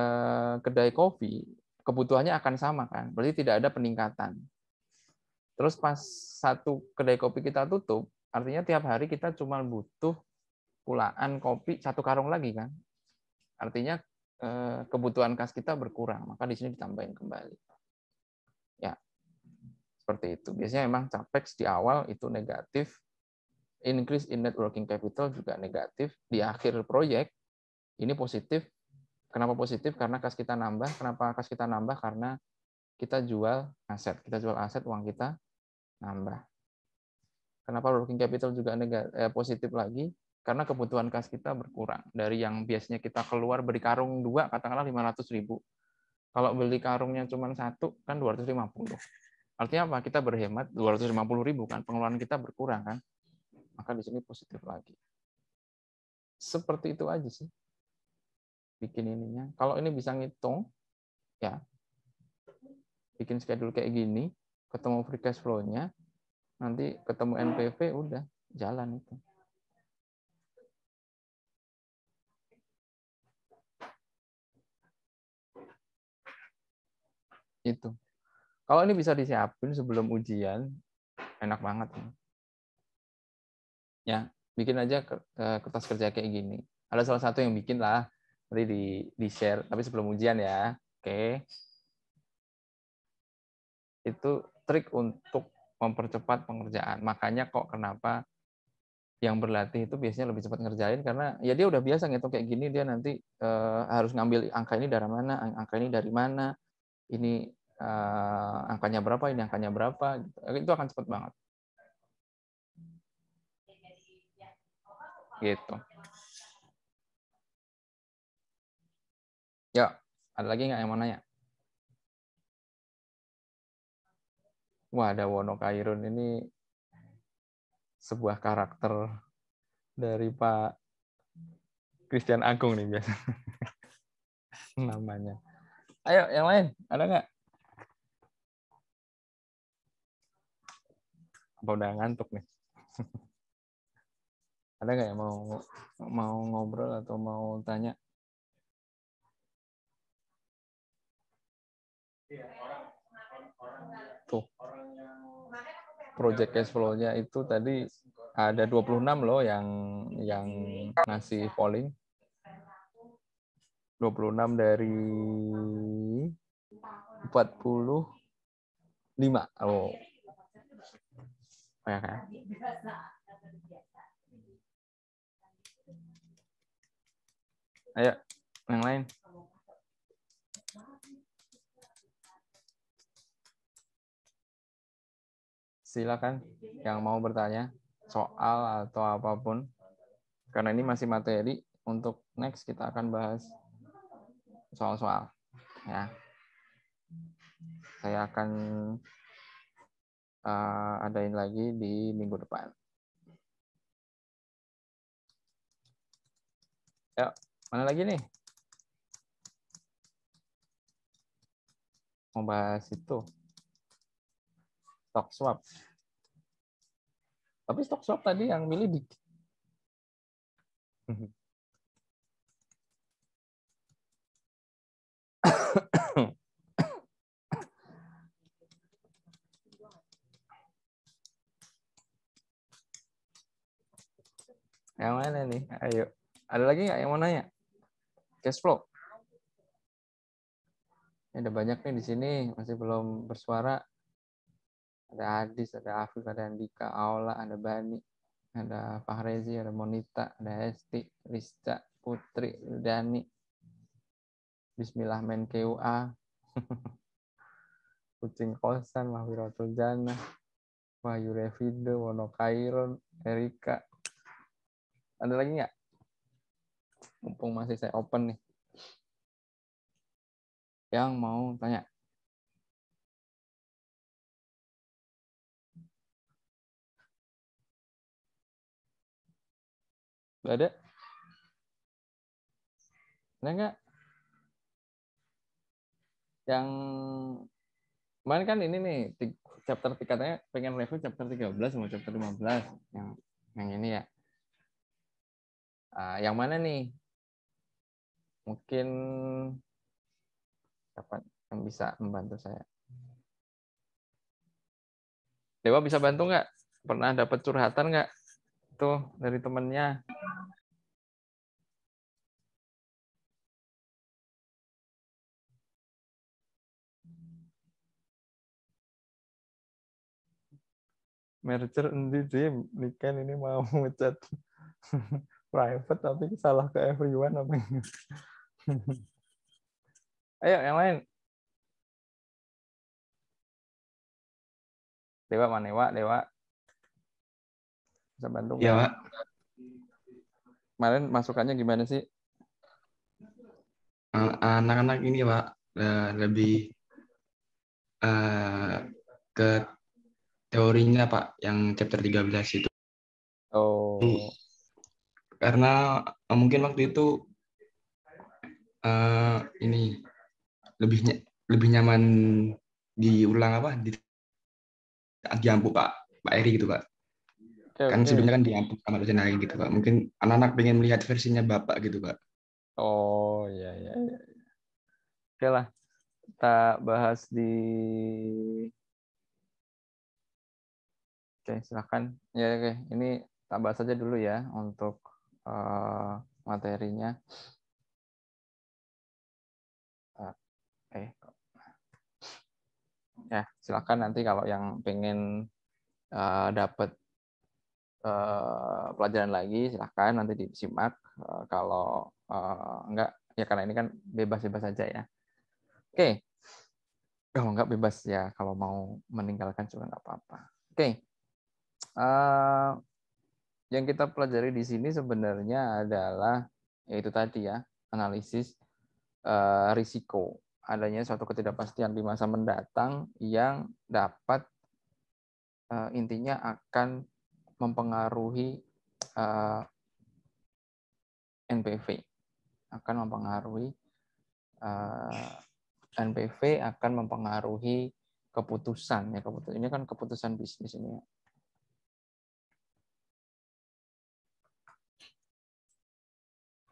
kedai kopi, kebutuhannya akan sama kan. Berarti tidak ada peningkatan. Terus pas satu kedai kopi kita tutup, Artinya tiap hari kita cuma butuh pulaan kopi satu karung lagi kan. Artinya eh, kebutuhan kas kita berkurang, maka di sini ditambahin kembali. Ya. Seperti itu. Biasanya memang capex di awal itu negatif, increase in net working capital juga negatif, di akhir proyek ini positif. Kenapa positif? Karena kas kita nambah. Kenapa kas kita nambah? Karena kita jual aset. Kita jual aset uang kita nambah. Kenapa working capital juga negatif, eh, positif lagi? Karena kebutuhan kas kita berkurang dari yang biasanya kita keluar beli karung dua katakanlah 500 ribu. Kalau beli karungnya cuma satu kan 250. Artinya apa? Kita berhemat 250 ribu kan pengeluaran kita berkurang kan. Maka di sini positif lagi. Seperti itu aja sih bikin ininya. Kalau ini bisa ngitung, ya bikin schedule kayak gini, ketemu free cash flow-nya, nanti ketemu NPV udah jalan itu. Itu. Kalau ini bisa disiapin sebelum ujian, enak banget. Ya, bikin aja kertas kerja kayak gini. Ada salah satu yang bikin lah, nanti di, di share, tapi sebelum ujian ya. Oke. Itu trik untuk mempercepat pengerjaan. Makanya kok kenapa yang berlatih itu biasanya lebih cepat ngerjain karena ya dia udah biasa ngitung kayak gini dia nanti e, harus ngambil angka ini dari mana, angka ini dari mana, ini e, angkanya berapa, ini angkanya berapa, gitu. Eh, itu akan cepat banget. Gitu. Ya, ada lagi nggak yang mau nanya? Wah Wadawono Kairun ini sebuah karakter dari Pak Christian Agung nih biasa hmm. namanya. Ayo yang lain ada nggak? Apa udah ngantuk nih? ada nggak yang mau mau ngobrol atau mau tanya? Iya, orang project cash flow-nya itu tadi ada 26 loh yang yang ngasih polling. 26 dari 45. Oh. Ya, ya Ayo, yang lain. silakan yang mau bertanya soal atau apapun karena ini masih materi untuk next kita akan bahas soal-soal ya saya akan uh, adain lagi di minggu depan ya mana lagi nih mau bahas itu stock swap. Tapi stock swap tadi yang milih dikit. Mhm. yang mana nih? Ayo. Ada lagi nggak yang mau nanya? Cash flow. Ini ada banyak nih di sini masih belum bersuara ada Adis, ada Afif, ada Andika, Aula, ada Bani, ada Fahrezi, ada Monita, ada Hesti, Rizca, Putri, Dani, Bismillah men KUA, Kucing Kosan, Mahwiratul Jannah, Wahyu Revide, Wono Kairon, Erika. Ada lagi nggak? Mumpung masih saya open nih. Yang mau tanya? Gak ada? Ada nggak? Yang kemarin kan ini nih, chapter katanya pengen level chapter 13 sama chapter 15. Yang, yang ini ya. Uh, yang mana nih? Mungkin dapat yang bisa membantu saya? Dewa bisa bantu nggak? Pernah dapat curhatan nggak itu dari temennya merger endi sih Niken ini mau ngechat private tapi salah ke everyone apa ayo yang lain dewa mana dewa dewa bisa Bandung. Iya, Pak. Kemarin masukannya gimana sih? Eh, anak-anak ini, Pak, eh, lebih eh, ke teorinya, Pak, yang chapter 13 itu. Oh. Karena mungkin waktu itu ini lebih lebih nyaman diulang apa di diampu Pak Pak Eri gitu Pak okay, kan okay. sebelumnya kan diampu sama dosen lain gitu pak mungkin anak-anak pengen melihat versinya bapak gitu pak oh ya ya, ya. oke lah kita bahas di oke silahkan ya oke ini kita bahas saja dulu ya untuk uh, materinya eh ya silakan nanti kalau yang pengen uh, eh, dapat Eh, pelajaran lagi silahkan nanti disimak eh, kalau eh, enggak ya karena ini kan bebas-bebas saja ya oke okay. kalau enggak bebas ya kalau mau meninggalkan juga enggak apa-apa oke okay. uh, yang kita pelajari di sini sebenarnya adalah yaitu tadi ya analisis uh, risiko adanya suatu ketidakpastian di masa mendatang yang dapat intinya akan mempengaruhi uh, eh, NPV akan mempengaruhi uh, eh, NPV akan mempengaruhi keputusan ya keputusan ini kan keputusan bisnis ini ya.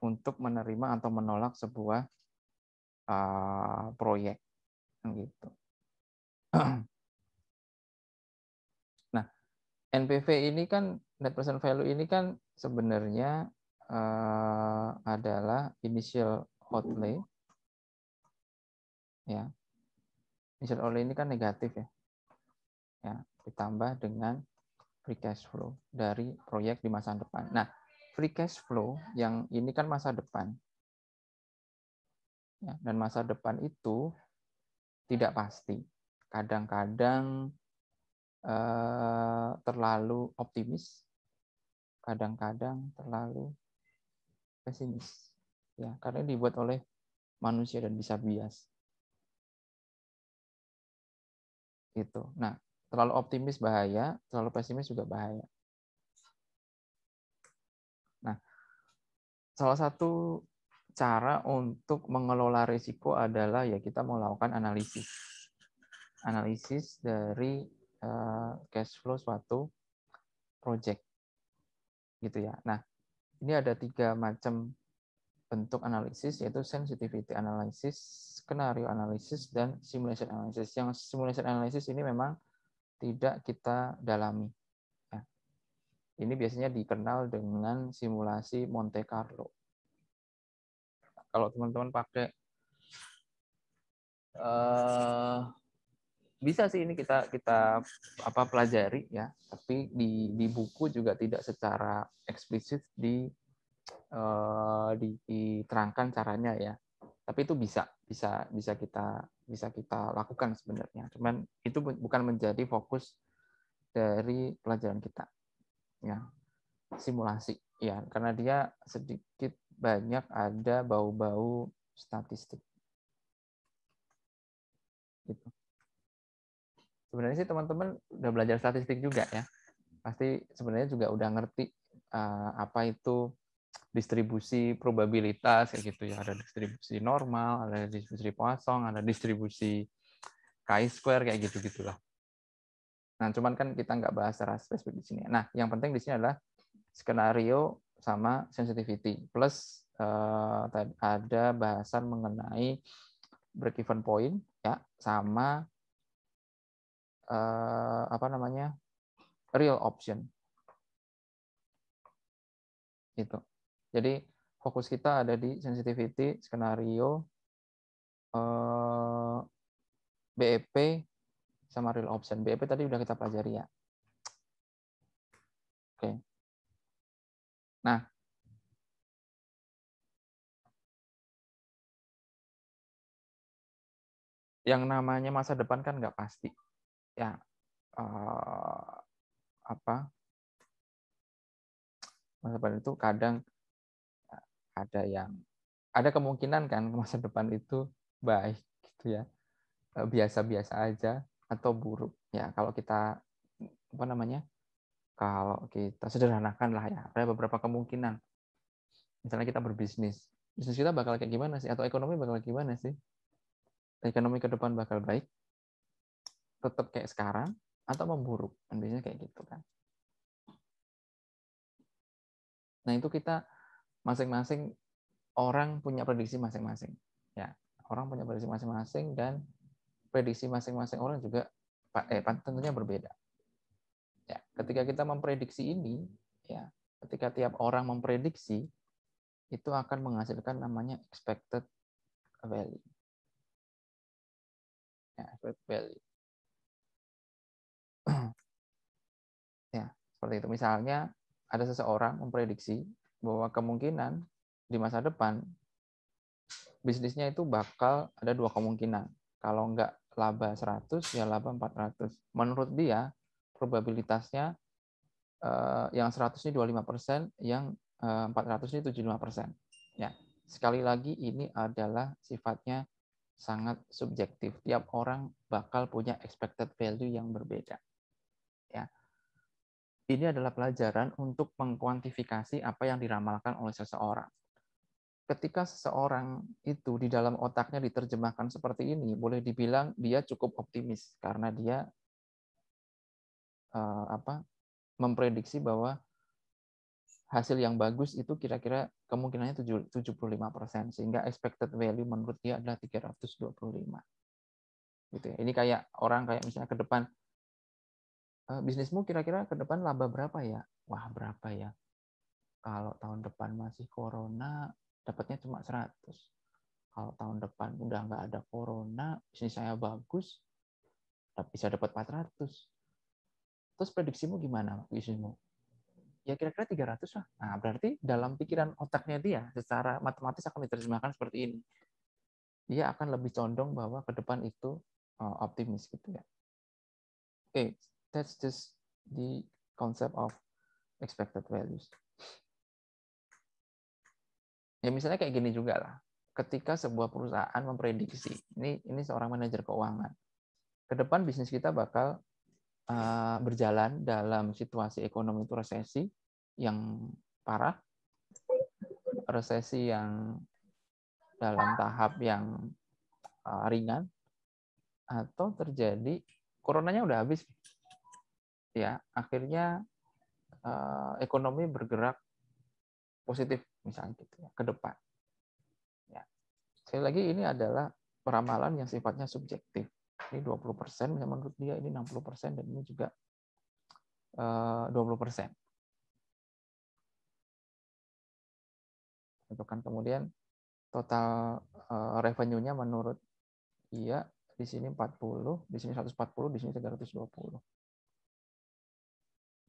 untuk menerima atau menolak sebuah uh, proyek kan gitu. NPV ini kan net present value ini kan sebenarnya uh, adalah initial outlay ya. Initial outlay ini kan negatif ya. Ya, ditambah dengan free cash flow dari proyek di masa depan. Nah, free cash flow yang ini kan masa depan. Ya, dan masa depan itu tidak pasti. Kadang-kadang Eh, terlalu optimis, kadang-kadang terlalu pesimis. Ya, karena dibuat oleh manusia dan bisa bias. Itu. Nah, terlalu optimis bahaya, terlalu pesimis juga bahaya. Nah, salah satu cara untuk mengelola risiko adalah ya kita melakukan analisis. Analisis dari Eh, cash flow suatu project gitu ya. Nah, ini ada tiga macam bentuk analisis yaitu sensitivity analysis, skenario analisis dan simulation analysis. Yang simulation analysis ini memang tidak kita dalami. Nah, ini biasanya dikenal dengan simulasi Monte Carlo. Kalau teman-teman pakai uh, bisa sih ini kita kita apa pelajari ya tapi di di buku juga tidak secara eksplisit di uh, di, diterangkan caranya ya tapi itu bisa bisa bisa kita bisa kita lakukan sebenarnya cuman itu bukan menjadi fokus dari pelajaran kita ya simulasi ya karena dia sedikit banyak ada bau-bau statistik gitu sebenarnya sih teman-teman udah belajar statistik juga ya pasti sebenarnya juga udah ngerti uh, apa itu distribusi probabilitas kayak gitu ya ada distribusi normal ada distribusi Poisson ada distribusi chi square kayak gitu gitulah nah cuman kan kita nggak bahas secara spesifik di sini nah yang penting di sini adalah skenario sama sensitivity plus uh, ada bahasan mengenai break even point ya sama uh, apa namanya real option itu jadi fokus kita ada di sensitivity skenario uh, eh, BEP sama real option BEP tadi sudah kita pelajari ya oke nah yang namanya masa depan kan nggak pasti ya uh, apa masa depan itu kadang eh, ada yang ada kemungkinan kan masa depan itu baik gitu ya eh, biasa-biasa aja atau buruk ya kalau kita apa namanya kalau kita sederhanakan lah ya ada beberapa kemungkinan misalnya kita berbisnis bisnis kita bakal kayak gimana sih atau ekonomi bakal kayak gimana sih ekonomi ke depan bakal baik tetap kayak sekarang atau memburuk kan biasanya kayak gitu kan nah itu kita masing-masing orang punya prediksi masing-masing ya orang punya prediksi masing-masing dan prediksi masing-masing orang juga eh tentunya berbeda ya ketika kita memprediksi ini ya ketika tiap orang memprediksi itu akan menghasilkan namanya expected value ya, expected value ya, seperti itu. Misalnya ada seseorang memprediksi bahwa kemungkinan di masa depan bisnisnya itu bakal ada dua kemungkinan. Kalau nggak laba 100, ya laba 400. Menurut dia, probabilitasnya eh, yang 100 ini 25%, yang eh, 400 ini 75%. Ya. Sekali lagi, ini adalah sifatnya sangat subjektif. Tiap orang bakal punya expected value yang berbeda ya. Ini adalah pelajaran untuk mengkuantifikasi apa yang diramalkan oleh seseorang. Ketika seseorang itu di dalam otaknya diterjemahkan seperti ini, boleh dibilang dia cukup optimis karena dia uh, apa? memprediksi bahwa hasil yang bagus itu kira-kira kemungkinannya 75%, sehingga expected value menurut dia adalah 325 gitu ya. Ini kayak orang kayak misalnya ke depan Eh, bisnismu kira-kira ke depan laba berapa ya? Wah, berapa ya? Kalau tahun depan masih corona, dapatnya cuma 100. Kalau tahun depan udah nggak ada corona, bisnis saya bagus, bisa dapat 400. Terus prediksimu gimana bisnismu? Ya kira-kira 300 lah. Nah, berarti dalam pikiran otaknya dia secara matematis akan diterjemahkan seperti ini. Dia akan lebih condong bahwa ke depan itu eh, optimis gitu ya. Oke, that's just the concept of expected values. Ya misalnya kayak gini juga lah. Ketika sebuah perusahaan memprediksi, ini ini seorang manajer keuangan, ke depan bisnis kita bakal uh, berjalan dalam situasi ekonomi itu resesi yang parah, resesi yang dalam tahap yang uh, ringan, atau terjadi coronanya udah habis ya akhirnya eh, ekonomi bergerak positif misalnya gitu ya, ke depan. Ya. Sekali lagi ini adalah peramalan yang sifatnya subjektif. Ini 20 persen, menurut dia ini 60 persen, dan ini juga eh, 20 persen. Tentukan gitu kemudian total eh, revenue-nya menurut dia di sini 40, di sini 140, di sini 320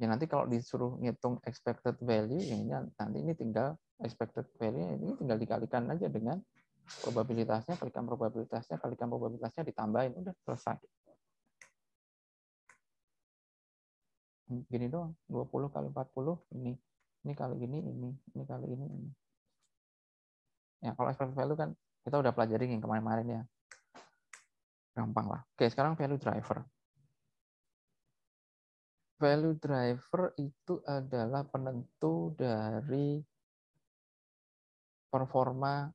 ya nanti kalau disuruh ngitung expected value ya nanti ini tinggal expected value ini tinggal dikalikan aja dengan probabilitasnya kalikan probabilitasnya kalikan probabilitasnya ditambahin udah selesai gini doang 20 kali 40 ini ini kali ini ini ini kali ini ini ya kalau expected value kan kita udah pelajari yang kemarin-kemarin ya gampang lah oke sekarang value driver value driver itu adalah penentu dari performa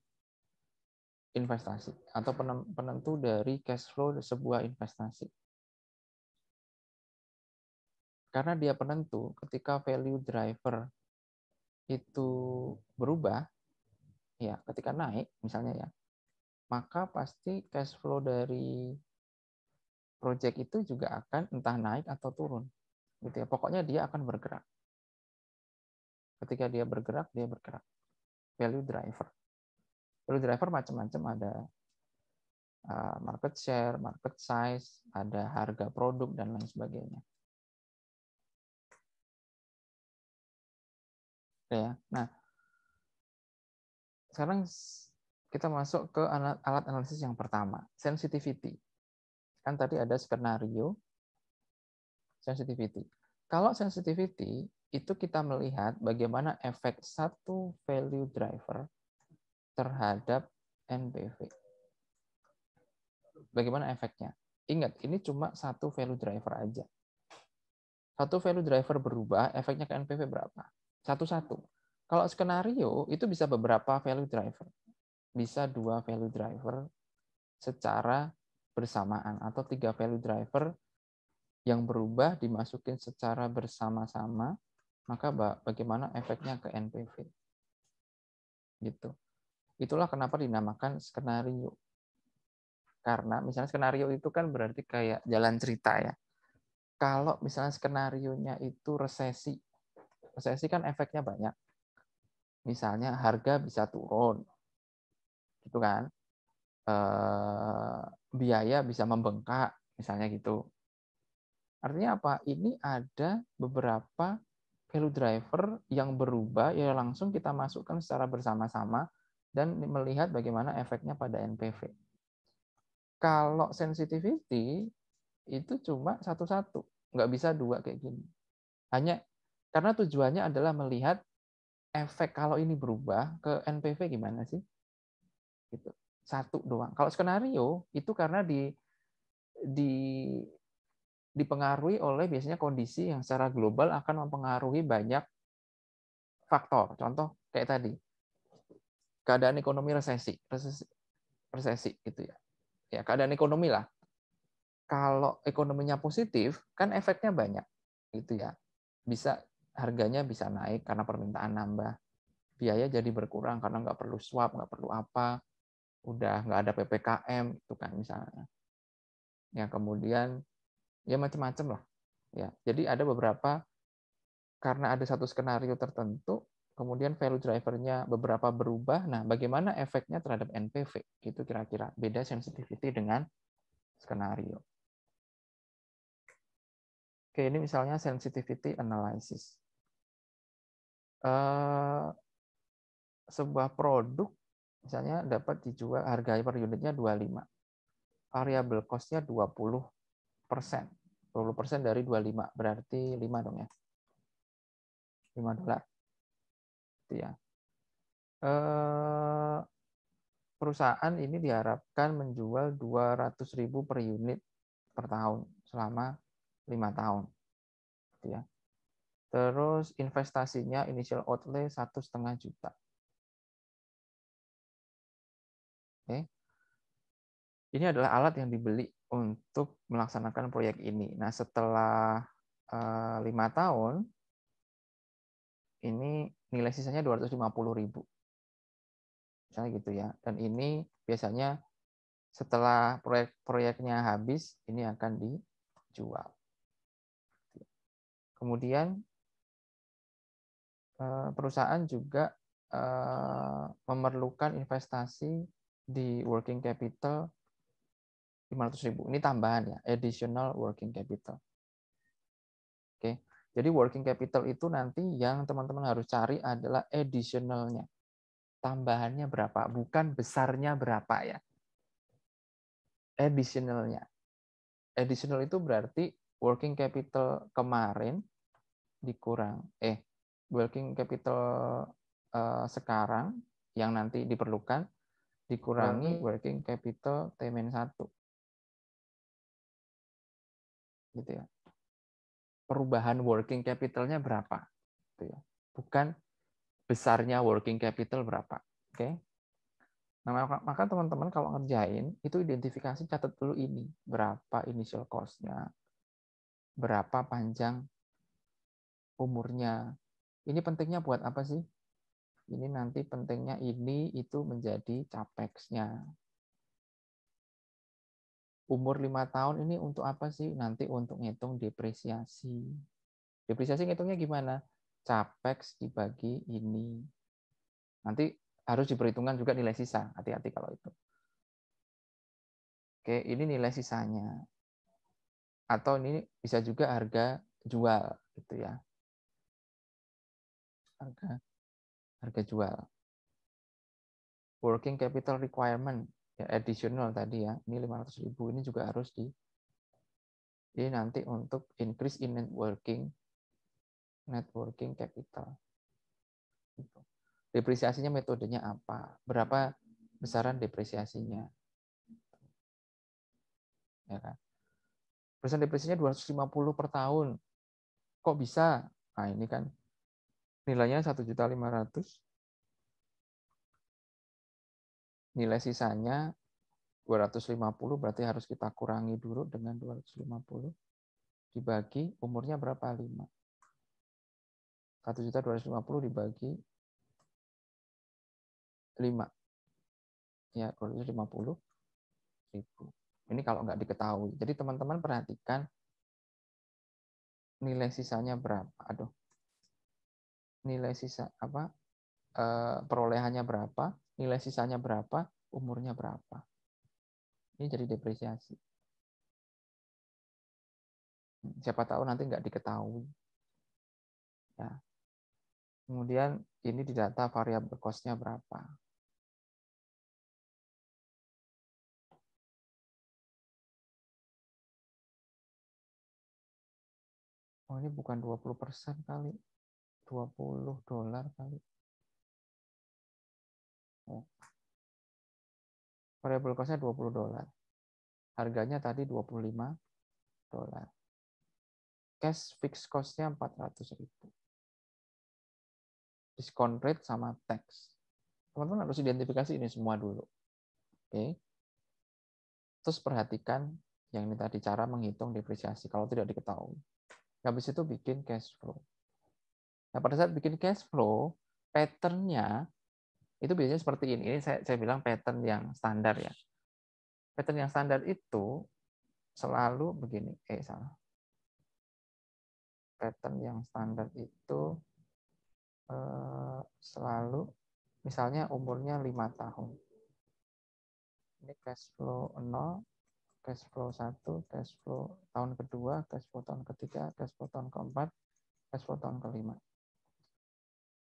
investasi atau penentu dari cash flow sebuah investasi. Karena dia penentu ketika value driver itu berubah, ya ketika naik misalnya ya, maka pasti cash flow dari proyek itu juga akan entah naik atau turun gitu ya pokoknya dia akan bergerak ketika dia bergerak dia bergerak value driver value driver macam-macam ada uh, market share market size ada harga produk dan lain sebagainya gitu ya nah sekarang kita masuk ke alat analisis yang pertama sensitivity kan tadi ada skenario sensitivity. Kalau sensitivity itu kita melihat bagaimana efek satu value driver terhadap NPV. Bagaimana efeknya? Ingat, ini cuma satu value driver aja. Satu value driver berubah, efeknya ke NPV berapa? Satu-satu. Kalau skenario, itu bisa beberapa value driver. Bisa dua value driver secara bersamaan, atau tiga value driver yang berubah dimasukin secara bersama-sama, maka bagaimana efeknya ke NPV. Gitu. Itulah kenapa dinamakan skenario. Karena misalnya skenario itu kan berarti kayak jalan cerita ya. Kalau misalnya skenarionya itu resesi, resesi kan efeknya banyak. Misalnya harga bisa turun, gitu kan? Eh, biaya bisa membengkak, misalnya gitu Artinya apa? Ini ada beberapa value driver yang berubah ya langsung kita masukkan secara bersama-sama dan melihat bagaimana efeknya pada NPV. Kalau sensitivity itu cuma satu-satu, nggak bisa dua kayak gini. Hanya karena tujuannya adalah melihat efek kalau ini berubah ke NPV gimana sih? Gitu. Satu doang. Kalau skenario itu karena di di dipengaruhi oleh biasanya kondisi yang secara global akan mempengaruhi banyak faktor. Contoh kayak tadi, keadaan ekonomi resesi, resesi, resesi gitu ya. Ya keadaan ekonomi lah. Kalau ekonominya positif, kan efeknya banyak gitu ya. Bisa harganya bisa naik karena permintaan nambah, biaya jadi berkurang karena nggak perlu swap, nggak perlu apa, udah nggak ada ppkm itu kan misalnya. Ya kemudian ya macam-macam lah ya jadi ada beberapa karena ada satu skenario tertentu kemudian value drivernya beberapa berubah nah bagaimana efeknya terhadap NPV itu kira-kira beda sensitivity dengan skenario oke ini misalnya sensitivity analysis eh, sebuah produk misalnya dapat dijual harga per unitnya 25 variable cost-nya 20 persen. 20 persen dari 25, berarti 5 dong ya. 5 dolar. Itu ya. Eh, perusahaan ini diharapkan menjual 200 ribu per unit per tahun selama lima tahun. Gitu ya. Terus investasinya initial outlay satu setengah juta. Oke. Ini adalah alat yang dibeli untuk melaksanakan proyek ini. Nah, setelah eh, lima tahun, ini nilai sisanya dua ratus lima puluh ribu. Misalnya gitu ya. Dan ini biasanya setelah proyek-proyeknya habis, ini akan dijual. Kemudian eh, perusahaan juga eh, memerlukan investasi di working capital 500 ribu. Ini tambahan ya, additional working capital. Oke, jadi working capital itu nanti yang teman-teman harus cari adalah additionalnya. Tambahannya berapa, bukan besarnya berapa ya. Additionalnya. Additional itu berarti working capital kemarin dikurang, eh working capital eh, sekarang yang nanti diperlukan dikurangi working capital T-1 gitu ya. Perubahan working capitalnya berapa, gitu ya. Bukan besarnya working capital berapa, oke? Okay? Nah, maka teman-teman kalau ngerjain itu identifikasi catat dulu ini berapa initial costnya, berapa panjang umurnya. Ini pentingnya buat apa sih? Ini nanti pentingnya ini itu menjadi capex-nya umur lima tahun ini untuk apa sih? Nanti untuk ngitung depresiasi. Depresiasi ngitungnya gimana? Capex dibagi ini. Nanti harus diperhitungkan juga nilai sisa. Hati-hati kalau itu. Oke, ini nilai sisanya. Atau ini bisa juga harga jual gitu ya. Harga harga jual. Working capital requirement ya additional tadi ya ini ribu ini juga harus di ini nanti untuk increase in networking networking capital gitu. depresiasinya metodenya apa berapa besaran depresiasinya ya kan besaran lima 250 per tahun kok bisa nah ini kan nilainya satu juta lima ratus. nilai sisanya 250 berarti harus kita kurangi dulu dengan 250 dibagi umurnya berapa 5 1 juta 250 dibagi 5 ya 250 ribu ini kalau nggak diketahui jadi teman-teman perhatikan nilai sisanya berapa aduh nilai sisa apa eh, perolehannya berapa nilai sisanya berapa, umurnya berapa. Ini jadi depresiasi. Siapa tahu nanti nggak diketahui. Ya. Kemudian ini di data variabel cost-nya berapa. Oh ini bukan 20% kali. 20 dolar kali. Variable cost-nya 20 dolar. Harganya tadi 25 dolar. Cash fixed cost-nya 400 ribu. Discount rate sama tax. Teman-teman harus identifikasi ini semua dulu. Oke. Okay. Terus perhatikan yang ini tadi cara menghitung depresiasi kalau tidak diketahui. Habis itu bikin cash flow. Nah, pada saat bikin cash flow, pattern-nya itu biasanya seperti ini. Ini saya, saya bilang pattern yang standar ya. Pattern yang standar itu selalu begini. Eh, salah. Pattern yang standar itu eh, selalu, misalnya umurnya lima tahun. Ini cash flow 0, cash flow 1, cash flow tahun kedua, cash flow tahun ketiga, cash flow tahun keempat, cash flow tahun kelima.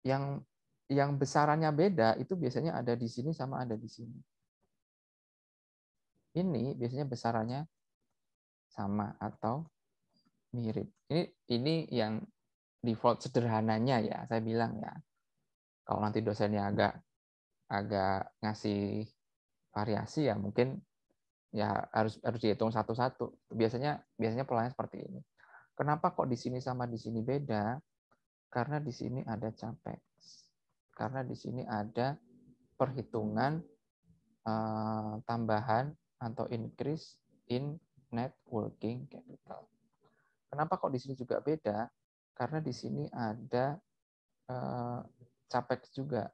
Yang yang besarannya beda itu biasanya ada di sini sama ada di sini. Ini biasanya besarannya sama atau mirip. Ini ini yang default sederhananya ya, saya bilang ya. Kalau nanti dosennya agak agak ngasih variasi ya mungkin ya harus harus dihitung satu-satu. Biasanya biasanya polanya seperti ini. Kenapa kok di sini sama di sini beda? Karena di sini ada capex karena di sini ada perhitungan uh, tambahan atau increase in networking capital. Kenapa kok di sini juga beda? Karena di sini ada uh, capex juga.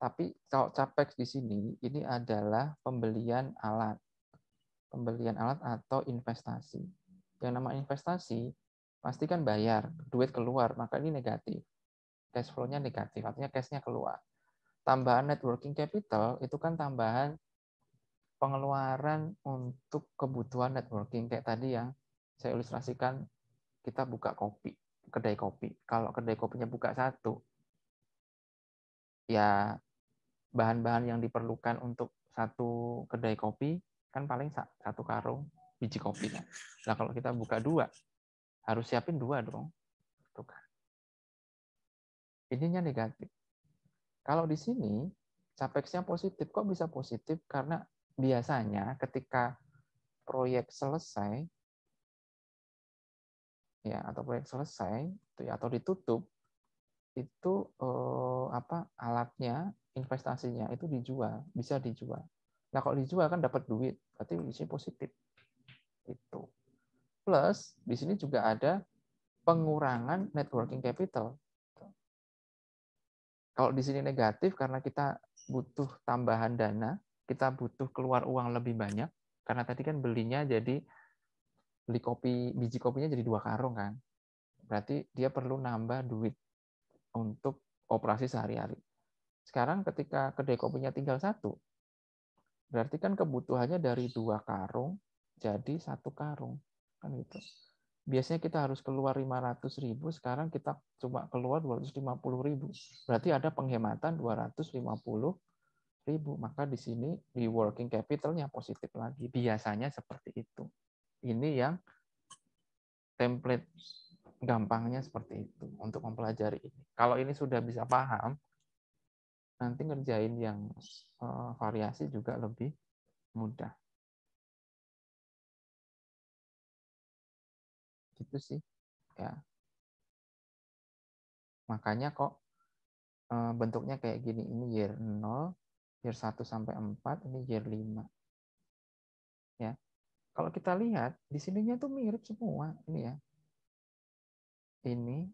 Tapi kalau capex di sini ini adalah pembelian alat. Pembelian alat atau investasi. Yang nama investasi pastikan bayar, duit keluar, maka ini negatif cash flow-nya negatif, artinya cash-nya keluar. Tambahan networking capital itu kan tambahan pengeluaran untuk kebutuhan networking kayak tadi yang saya ilustrasikan kita buka kopi, kedai kopi. Kalau kedai kopinya buka satu, ya bahan-bahan yang diperlukan untuk satu kedai kopi kan paling satu karung biji kopi. Nah kalau kita buka dua, harus siapin dua dong ininya negatif. Kalau di sini capeksnya positif, kok bisa positif? Karena biasanya ketika proyek selesai ya atau proyek selesai gitu ya, atau ditutup itu eh, apa alatnya investasinya itu dijual bisa dijual nah kalau dijual kan dapat duit berarti di sini positif itu plus di sini juga ada pengurangan networking capital kalau di sini negatif karena kita butuh tambahan dana, kita butuh keluar uang lebih banyak karena tadi kan belinya jadi beli kopi biji kopinya jadi dua karung kan. Berarti dia perlu nambah duit untuk operasi sehari-hari. Sekarang ketika kedai kopinya tinggal satu, berarti kan kebutuhannya dari dua karung jadi satu karung kan gitu biasanya kita harus keluar 500 ribu, sekarang kita cuma keluar 250 ribu. Berarti ada penghematan 250 ribu. Maka di sini di working capitalnya positif lagi. Biasanya seperti itu. Ini yang template gampangnya seperti itu untuk mempelajari ini. Kalau ini sudah bisa paham, nanti ngerjain yang eh, variasi juga lebih mudah. gitu sih ya makanya kok eh, bentuknya kayak gini ini year 0 year 1 sampai 4 ini year 5 ya kalau kita lihat di sininya tuh mirip semua ini ya ini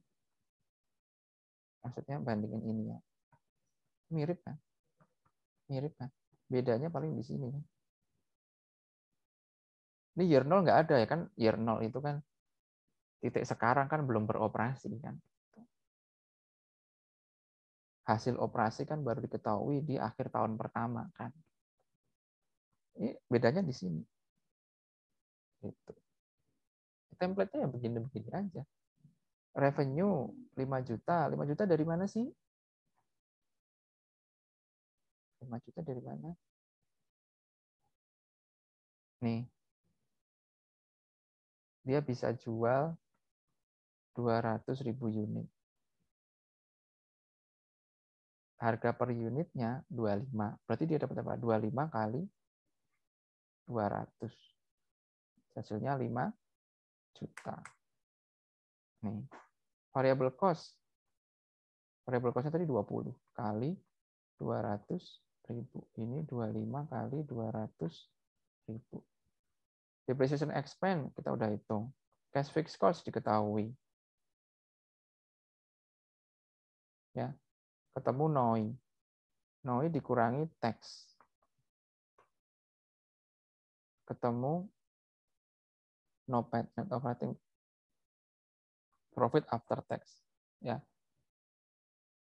maksudnya bandingin ini ya mirip kan mirip kan bedanya paling di sini ini year 0 nggak ada ya kan year 0 itu kan titik sekarang kan belum beroperasi kan. Hasil operasi kan baru diketahui di akhir tahun pertama kan. Ini bedanya di sini. Itu. Template-nya ya begini-begini aja. Revenue 5 juta. 5 juta dari mana sih? 5 juta dari mana? Nih. Dia bisa jual 200.000 unit. Harga per unitnya 25. Berarti dia dapat apa? 25 kali 200. Hasilnya 5 juta. Nih, variable cost. Variable costnya tadi 20 kali 200 ribu. Ini 25 kali 200 ribu. Depreciation expense kita udah hitung. Cash fixed cost diketahui. ya ketemu noi noi dikurangi teks ketemu nopet net operating profit after tax ya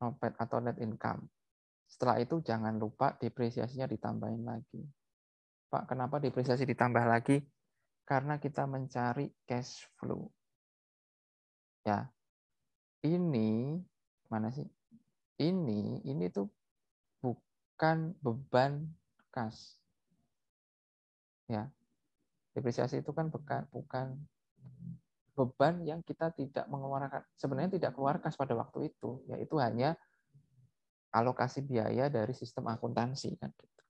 nopet atau net income setelah itu jangan lupa depresiasinya ditambahin lagi pak kenapa depresiasi ditambah lagi karena kita mencari cash flow ya ini mana sih? Ini ini tuh bukan beban kas. Ya. Depresiasi itu kan bukan bukan beban yang kita tidak mengeluarkan. Sebenarnya tidak keluar kas pada waktu itu, yaitu hanya alokasi biaya dari sistem akuntansi kan gitu.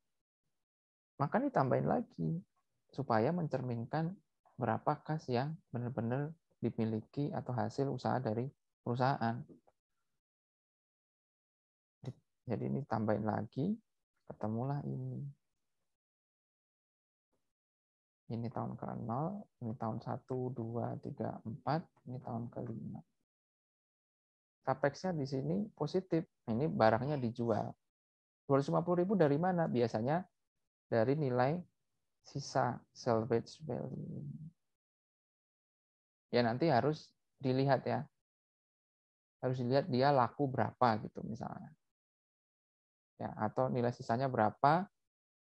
Maka ditambahin lagi supaya mencerminkan berapa kas yang benar-benar dimiliki atau hasil usaha dari perusahaan jadi ini tambahin lagi, ketemulah ini. Ini tahun ke-0, ini tahun 1, 2, 3, 4, ini tahun ke-5. Capex-nya di sini positif. Ini barangnya dijual. 250 ribu dari mana? Biasanya dari nilai sisa salvage value. Ya nanti harus dilihat ya. Harus dilihat dia laku berapa gitu misalnya ya atau nilai sisanya berapa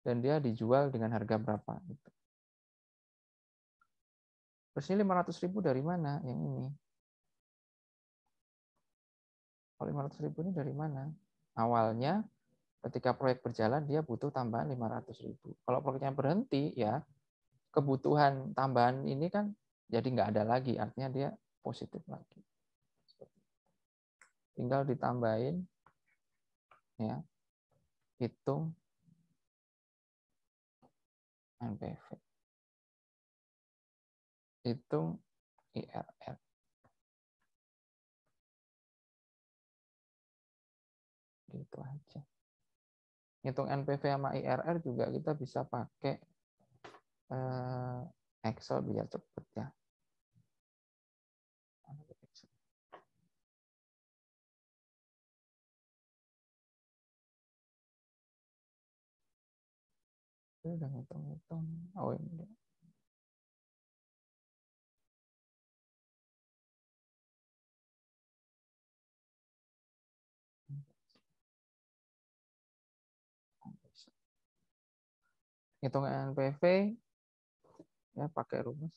dan dia dijual dengan harga berapa gitu. Terus ini 500.000 ribu dari mana yang ini? Kalau 500.000 ribu ini dari mana? Awalnya ketika proyek berjalan dia butuh tambahan 500.000. ribu. Kalau proyeknya berhenti ya kebutuhan tambahan ini kan jadi nggak ada lagi, artinya dia positif lagi. Tinggal ditambahin ya hitung NPV. Hitung IRR. Gitu aja. Hitung NPV sama IRR juga kita bisa pakai eh, Excel biar cepet ya. ini udah ngitung-ngitung oh ini ya hitung NPV ya pakai rumus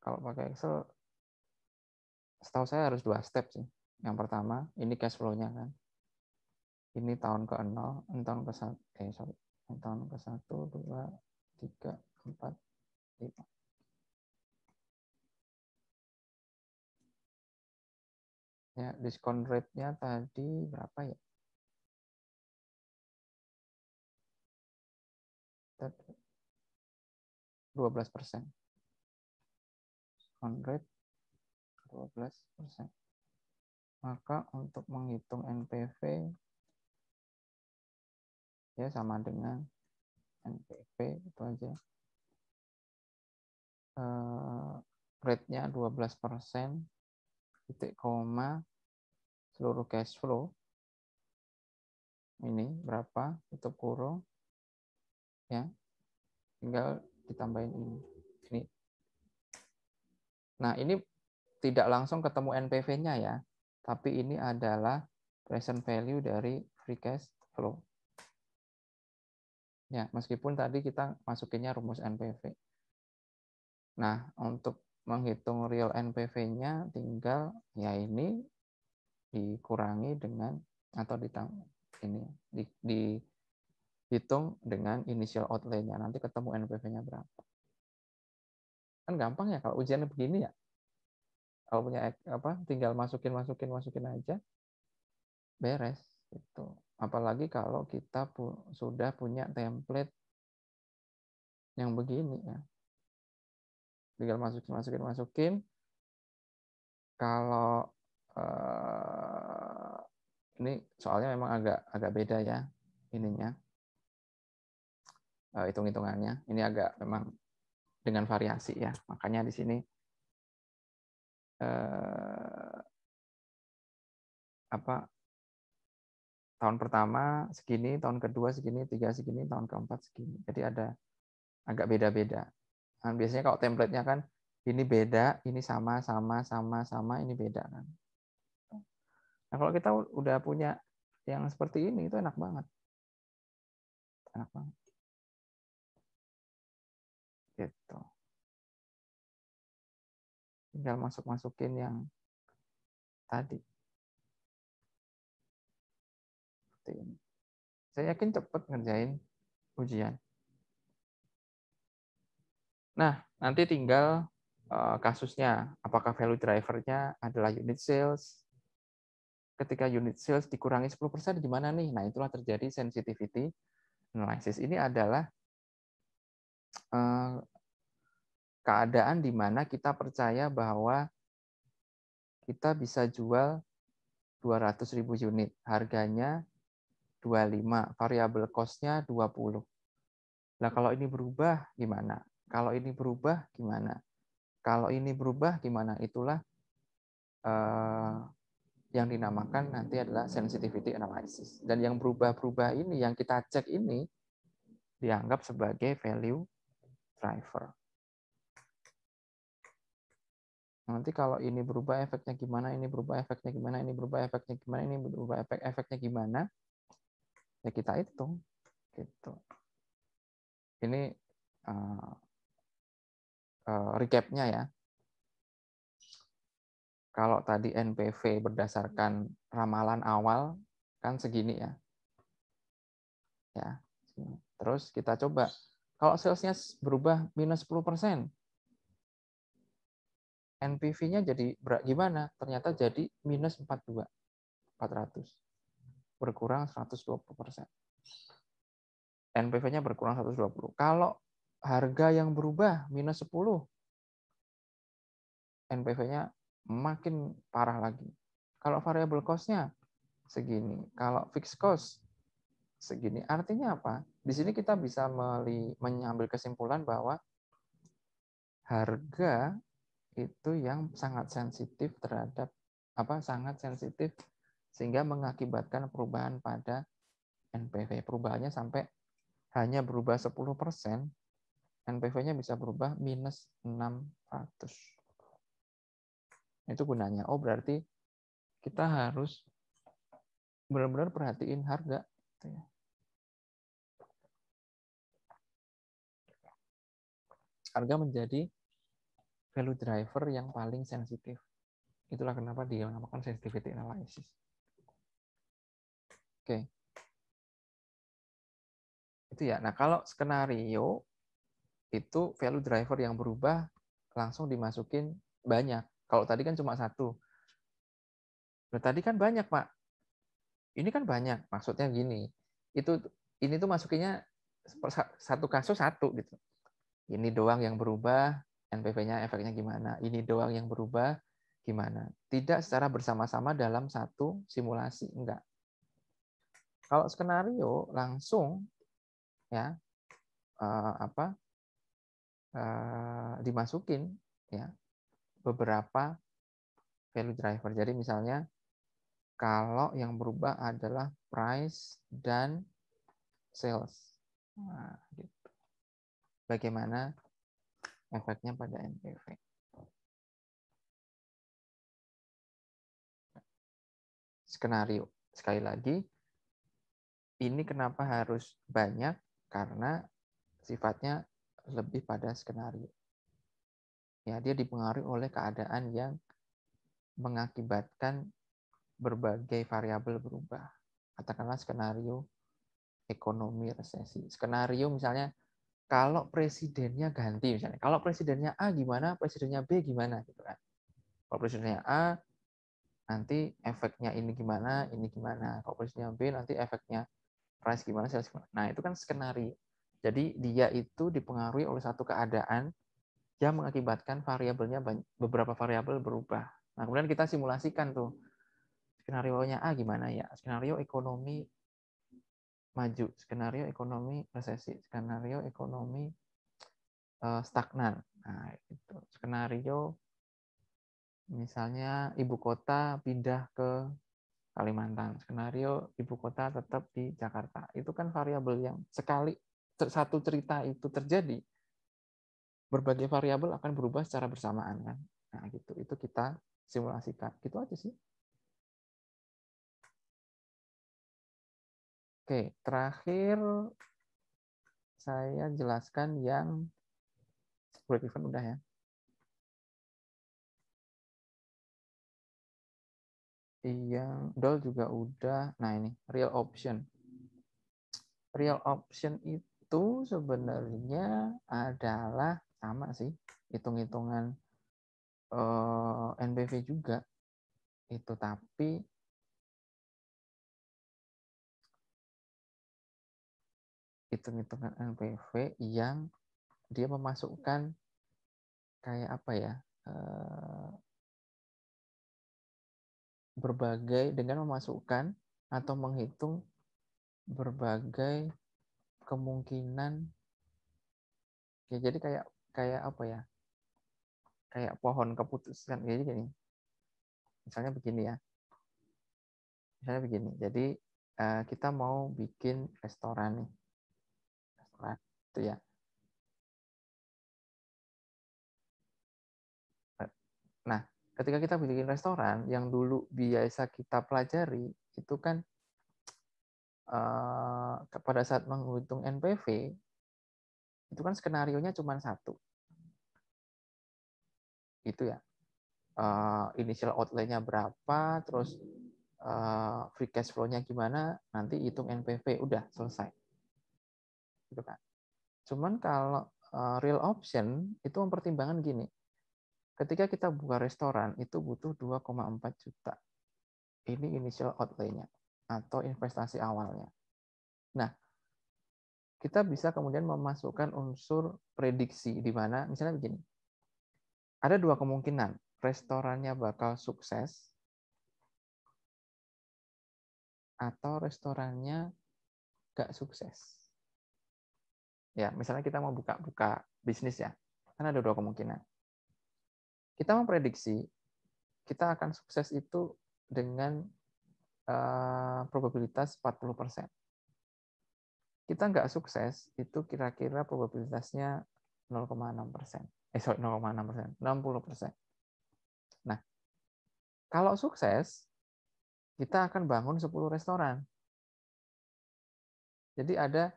kalau pakai Excel setahu saya harus dua step sih yang pertama ini cash flow-nya kan ini tahun ke 0 tahun ke 1 eh sorry tahun ke 1, 2, 3, 4, 5. Ya, diskon rate-nya tadi berapa ya? Tadi 12 persen. Diskon rate 12 persen. Maka untuk menghitung NPV ya sama dengan NPV itu aja eh, rate-nya 12 persen titik koma seluruh cash flow ini berapa itu kurung ya tinggal ditambahin ini ini nah ini tidak langsung ketemu NPV-nya ya tapi ini adalah present value dari free cash flow Ya, meskipun tadi kita masukinnya rumus NPV. Nah, untuk menghitung real NPV-nya tinggal ya ini dikurangi dengan atau ditang ini di, dihitung dengan initial outlay-nya. Nanti ketemu NPV-nya berapa. Kan gampang ya kalau ujiannya begini ya. Kalau punya apa tinggal masukin masukin masukin aja beres gitu. Apalagi kalau kita pu sudah punya template yang begini ya. Tinggal masukin, masukin, masukin. Kalau uh, ini soalnya memang agak agak beda ya ininya. uh, hitung-hitungannya. Ini agak memang dengan variasi ya. Makanya di sini uh, apa tahun pertama segini, tahun kedua segini, tiga segini, tahun keempat segini. Jadi ada agak beda-beda. Nah, biasanya kalau template-nya kan ini beda, ini sama, sama, sama, sama, ini beda kan. Nah kalau kita udah punya yang seperti ini itu enak banget, enak banget. Gitu. Tinggal masuk-masukin yang tadi. seperti ini. Saya yakin cepat ngerjain ujian. Nah, nanti tinggal eh, kasusnya. Apakah value drivernya adalah unit sales? Ketika unit sales dikurangi 10% gimana nih? Nah, itulah terjadi sensitivity analysis. Ini adalah eh, keadaan di mana kita percaya bahwa kita bisa jual 200.000 unit. Harganya 25, variabel cost-nya 20. Nah, kalau ini berubah gimana? Kalau ini berubah gimana? Kalau ini berubah gimana? Itulah eh, yang dinamakan nanti adalah sensitivity analysis. Dan yang berubah-berubah ini, yang kita cek ini, dianggap sebagai value driver. Nanti kalau ini berubah efeknya gimana, ini berubah efeknya gimana, ini berubah efeknya gimana, ini berubah efek efeknya gimana, ya kita hitung gitu ini uh, uh, recapnya ya kalau tadi NPV berdasarkan ramalan awal kan segini ya ya terus kita coba kalau salesnya berubah minus 10 persen NPV-nya jadi gimana? Ternyata jadi minus 42, 400 berkurang 120%. NPV-nya berkurang 120. Kalau harga yang berubah minus 10, NPV-nya makin parah lagi. Kalau variabel cost-nya segini, kalau fixed cost segini. Artinya apa? Di sini kita bisa mengambil kesimpulan bahwa harga itu yang sangat sensitif terhadap apa sangat sensitif sehingga mengakibatkan perubahan pada NPV. Perubahannya sampai hanya berubah 10%, NPV-nya bisa berubah minus 600. Itu gunanya. Oh, berarti kita harus benar-benar perhatiin harga. Gitu ya. Harga menjadi value driver yang paling sensitif. Itulah kenapa dia menamakan sensitivity analysis. Oke. Itu ya. Nah, kalau skenario itu value driver yang berubah langsung dimasukin banyak. Kalau tadi kan cuma satu. Nah, tadi kan banyak, Pak. Ini kan banyak. Maksudnya gini. Itu ini tuh masukinnya satu kasus satu gitu. Ini doang yang berubah, NPV-nya efeknya gimana? Ini doang yang berubah, gimana? Tidak secara bersama-sama dalam satu simulasi, enggak. Kalau skenario langsung ya uh, apa uh, dimasukin ya beberapa value driver. Jadi misalnya kalau yang berubah adalah price dan sales. Nah, gitu. Bagaimana efeknya pada NPV? Skenario. Sekali lagi, ini kenapa harus banyak? Karena sifatnya lebih pada skenario. Ya, dia dipengaruhi oleh keadaan yang mengakibatkan berbagai variabel berubah. Katakanlah skenario ekonomi resesi. Skenario misalnya kalau presidennya ganti misalnya. Kalau presidennya A gimana, presidennya B gimana gitu kan. Kalau presidennya A nanti efeknya ini gimana, ini gimana. Kalau presidennya B nanti efeknya price gimana sales gimana nah itu kan skenario jadi dia itu dipengaruhi oleh satu keadaan yang mengakibatkan variabelnya beberapa variabel berubah nah kemudian kita simulasikan tuh skenario nya A gimana ya skenario ekonomi maju skenario ekonomi resesi skenario ekonomi uh, stagnan nah itu skenario misalnya ibu kota pindah ke Kalimantan. Skenario ibu kota tetap di Jakarta. Itu kan variabel yang sekali satu cerita itu terjadi, berbagai variabel akan berubah secara bersamaan kan. Nah, gitu. Itu kita simulasikan. Gitu aja sih. Oke, terakhir saya jelaskan yang break even udah ya. yang doll juga udah. Nah, ini real option. Real option itu sebenarnya adalah sama sih, hitung-hitungan uh, eh, NBV juga. Itu tapi hitung-hitungan NPV yang dia memasukkan kayak apa ya eh, berbagai dengan memasukkan atau menghitung berbagai kemungkinan ya jadi kayak kayak apa ya kayak pohon keputusan jadi gini misalnya begini ya misalnya begini jadi eh, kita mau bikin restoran nih restoran itu ya ketika kita bikin restoran yang dulu biasa kita pelajari itu kan uh, pada saat menghitung NPV itu kan skenario nya cuma satu itu ya uh, initial outlay-nya berapa terus uh, free cash flow-nya gimana nanti hitung NPV udah selesai gitu kan cuman kalau real option itu mempertimbangkan gini Ketika kita buka restoran itu butuh 2,4 juta. Ini initial outlay-nya atau investasi awalnya. Nah, kita bisa kemudian memasukkan unsur prediksi di mana misalnya begini. Ada dua kemungkinan, restorannya bakal sukses atau restorannya gak sukses. Ya, misalnya kita mau buka-buka bisnis ya. Kan ada dua kemungkinan kita memprediksi kita akan sukses itu dengan uh, probabilitas 40%. Kita nggak sukses itu kira-kira probabilitasnya 0,6%. Eh sorry 0,6%, 60%. Nah, kalau sukses kita akan bangun 10 restoran. Jadi ada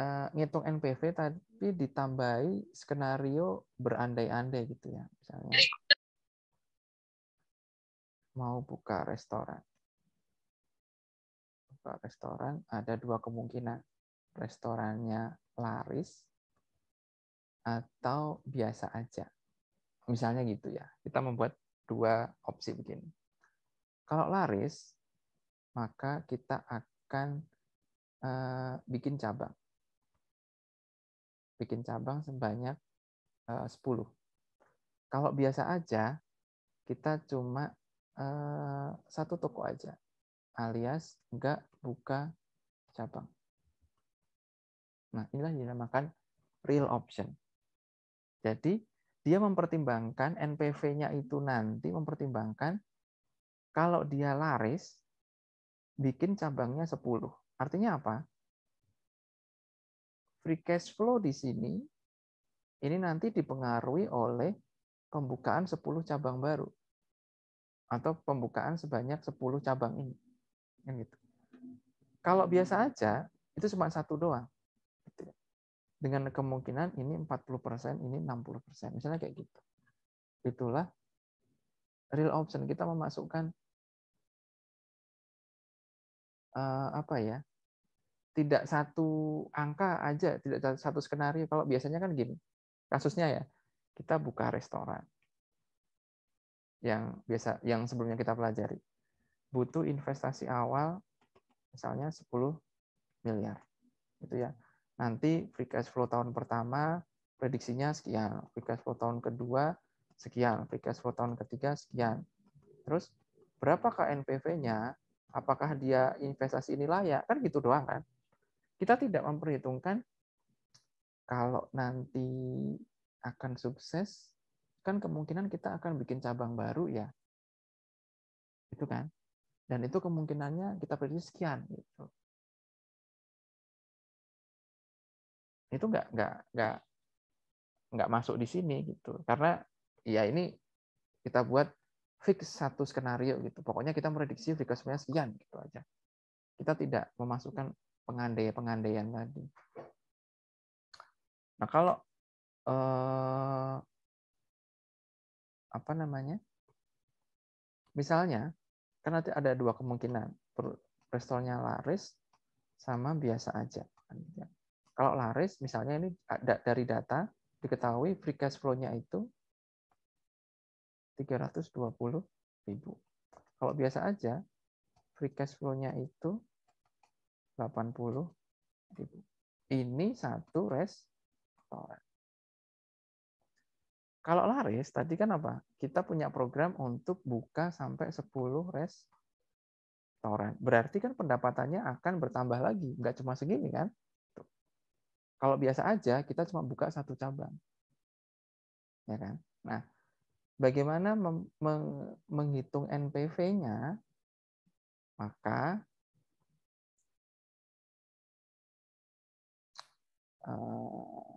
uh, ngitung NPV tadi tapi ditambahi skenario berandai-andai gitu ya misalnya mau buka restoran buka restoran ada dua kemungkinan restorannya laris atau biasa aja misalnya gitu ya kita membuat dua opsi begini kalau laris maka kita akan eh, bikin cabang bikin cabang sebanyak eh, uh, 10. Kalau biasa aja, kita cuma uh, satu toko aja, alias nggak buka cabang. Nah, inilah yang dinamakan real option. Jadi, dia mempertimbangkan NPV-nya itu nanti mempertimbangkan kalau dia laris, bikin cabangnya 10. Artinya apa? free cash flow di sini ini nanti dipengaruhi oleh pembukaan 10 cabang baru atau pembukaan sebanyak 10 cabang ini. gitu. Kalau biasa aja itu cuma satu doang. Gitu. Dengan kemungkinan ini 40%, ini 60%. Misalnya kayak gitu. Itulah real option. Kita memasukkan eh, apa ya? tidak satu angka aja, tidak satu skenario. Kalau biasanya kan gini, kasusnya ya, kita buka restoran yang biasa yang sebelumnya kita pelajari. Butuh investasi awal misalnya 10 miliar. Itu ya. Nanti free cash flow tahun pertama prediksinya sekian, free cash flow tahun kedua sekian, free cash flow tahun ketiga sekian. Terus berapa KNPV-nya? Apakah dia investasi ini layak? Kan gitu doang kan? Kita tidak memperhitungkan kalau nanti akan sukses, kan kemungkinan kita akan bikin cabang baru ya. Itu kan? Dan itu kemungkinannya kita prediksi sekian gitu. Itu nggak nggak nggak nggak masuk di sini gitu. Karena ya ini kita buat fix satu skenario gitu. Pokoknya kita prediksi frekuensinya sekian gitu aja. Kita tidak memasukkan pengandaian-pengandaian tadi. Nah, kalau eh, apa namanya? Misalnya, kan nanti ada dua kemungkinan, restornya laris sama biasa aja. Kalau laris, misalnya ini dari data diketahui free cash flow-nya itu 320 ribu. Kalau biasa aja, free cash flow-nya itu ribu gitu. Ini satu restoran. Kalau laris tadi kan apa? Kita punya program untuk buka sampai 10 restoran. Berarti kan pendapatannya akan bertambah lagi, nggak cuma segini kan? Tuh. Kalau biasa aja kita cuma buka satu cabang. Ya kan? Nah, bagaimana menghitung NPV-nya? Maka Eh, oke.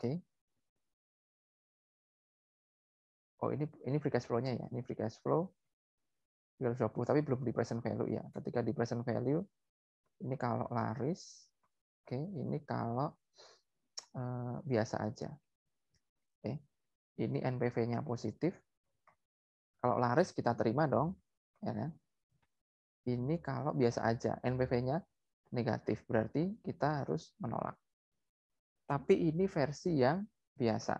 Okay. Oh, ini ini free cash flow-nya ya. Ini free cash flow 320 tapi belum di present value ya. Ketika di present value ini kalau laris, oke, okay. ini kalau uh, biasa aja. Oke. Okay. Ini NPV-nya positif. Kalau laris kita terima dong, ya kan? Ini kalau biasa aja, NPV-nya negatif. Berarti kita harus menolak. Tapi ini versi yang biasa.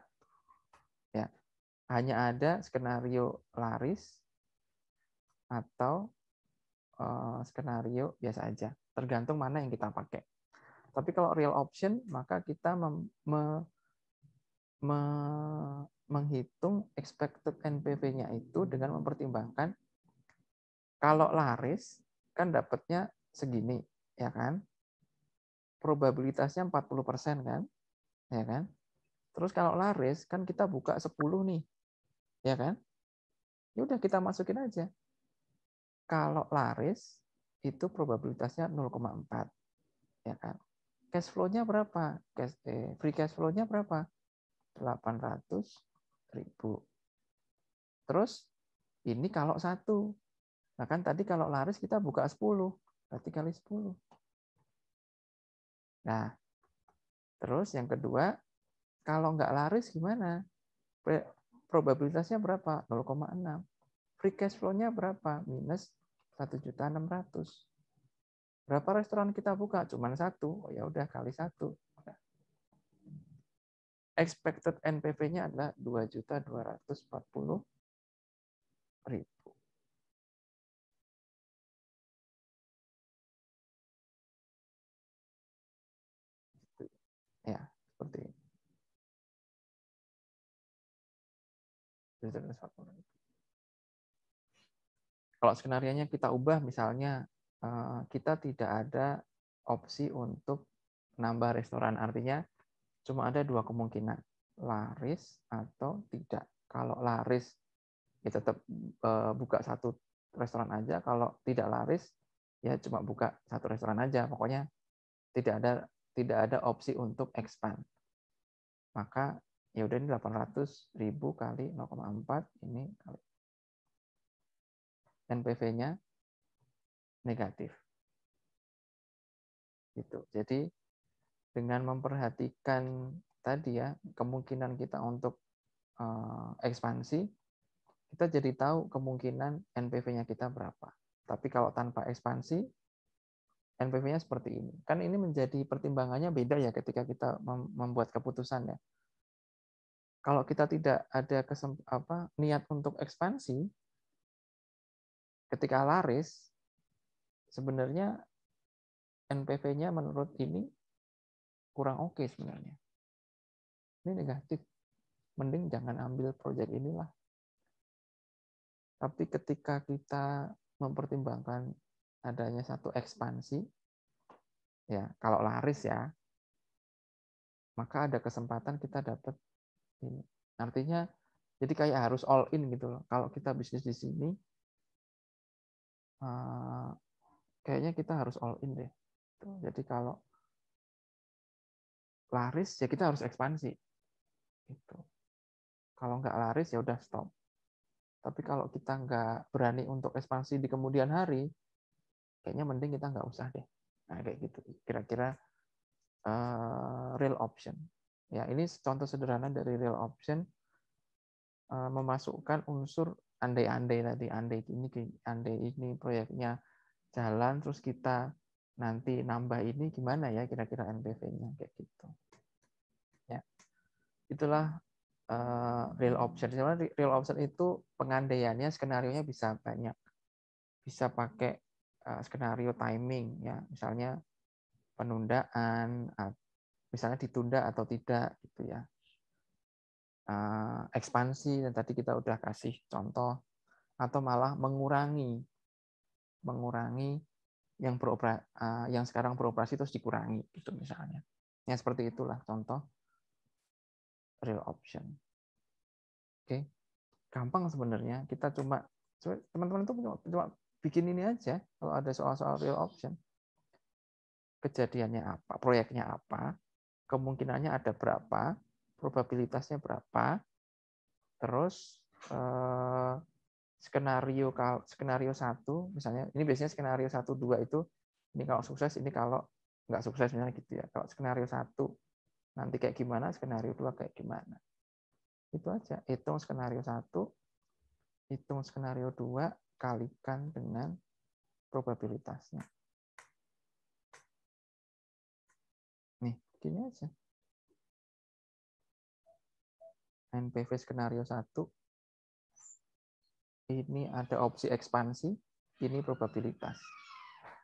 Ya. Hanya ada skenario laris atau uh, skenario biasa aja. Tergantung mana yang kita pakai. Tapi kalau real option, maka kita mem, me, me, menghitung expected NPV-nya itu dengan mempertimbangkan kalau laris kan dapatnya segini ya kan? Probabilitasnya 40% kan? Ya kan? Terus kalau laris kan kita buka 10 nih. Ya kan? Ya udah kita masukin aja. Kalau laris itu probabilitasnya 0,4. Ya kan? Cash flow-nya berapa? Cash, eh, free cash flow-nya berapa? 800 ribu. Terus ini kalau satu. Nah kan tadi kalau laris kita buka 10. Berarti kali 10. Nah, terus yang kedua, kalau nggak laris gimana? Probabilitasnya berapa? 0,6. Free cash flow-nya berapa? Minus 1.600. Berapa restoran kita buka? Cuman satu. Oh ya udah kali satu. Expected NPV-nya adalah 2.240.000. jenis faktor itu. Kalau skenarionya kita ubah misalnya eh, kita tidak ada opsi untuk nambah restoran artinya cuma ada dua kemungkinan laris atau tidak. Kalau laris ya tetap eh, buka satu restoran aja, kalau tidak laris ya cuma buka satu restoran aja. Pokoknya tidak ada tidak ada opsi untuk expand. Maka ya udah ini 800 ribu kali 0,4 ini kali NPV-nya negatif. Gitu. Jadi dengan memperhatikan tadi ya kemungkinan kita untuk eh, ekspansi, kita jadi tahu kemungkinan NPV-nya kita berapa. Tapi kalau tanpa ekspansi, NPV-nya seperti ini. Kan ini menjadi pertimbangannya beda ya ketika kita membuat keputusan ya kalau kita tidak ada apa niat untuk ekspansi ketika laris sebenarnya NPV-nya menurut ini kurang oke okay sebenarnya. Ini negatif. Mending jangan ambil proyek inilah. Tapi ketika kita mempertimbangkan adanya satu ekspansi, ya kalau laris ya, maka ada kesempatan kita dapat ini. Artinya jadi kayak harus all in gitu loh. Kalau kita bisnis di sini, eh, kayaknya kita harus all in deh. Gitu. Jadi kalau laris ya kita harus ekspansi. Gitu. Kalau nggak laris ya udah stop. Tapi kalau kita nggak berani untuk ekspansi di kemudian hari, kayaknya mending kita nggak usah deh. Nah kayak gitu. Kira-kira uh, real option. Ya, ini contoh sederhana dari real option eh, memasukkan unsur andai-andai tadi andai ini andai ini proyeknya jalan terus kita nanti nambah ini gimana ya kira-kira NPV-nya kayak gitu. Ya. Itulah uh, real option. Sebenarnya real option itu pengandaiannya skenario-nya bisa banyak. Bisa pakai uh, skenario timing ya, misalnya penundaan atau misalnya ditunda atau tidak gitu ya eh, ekspansi dan tadi kita udah kasih contoh atau malah mengurangi mengurangi yang beropera, eh, yang sekarang beroperasi terus dikurangi gitu misalnya ya seperti itulah contoh real option oke gampang sebenarnya kita cuma teman-teman itu cuma, cuma bikin ini aja kalau ada soal-soal real option kejadiannya apa proyeknya apa kemungkinannya ada berapa, probabilitasnya berapa, terus eh, skenario skenario satu misalnya ini biasanya skenario satu dua itu ini kalau sukses ini kalau nggak sukses misalnya gitu ya kalau skenario satu nanti kayak gimana skenario dua kayak gimana itu aja hitung skenario satu hitung skenario dua kalikan dengan probabilitasnya gini aja. NPV skenario 1. Ini ada opsi ekspansi, ini probabilitas.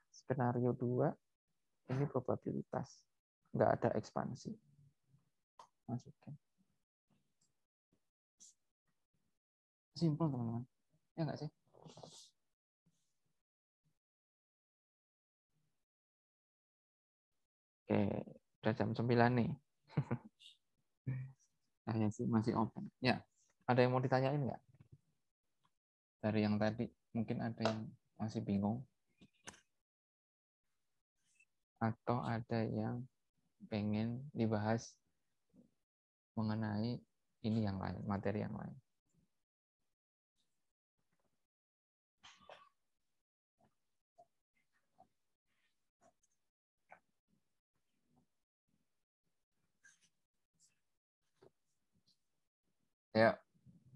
Skenario 2, ini probabilitas. Nggak ada ekspansi. Masukkan. Simpel, teman-teman. Ya nggak sih? Oke. Udah jam 9 nih. nah, yang sih masih open. Ya, ada yang mau ditanyain nggak? Dari yang tadi, mungkin ada yang masih bingung. Atau ada yang pengen dibahas mengenai ini yang lain, materi yang lain. Ya,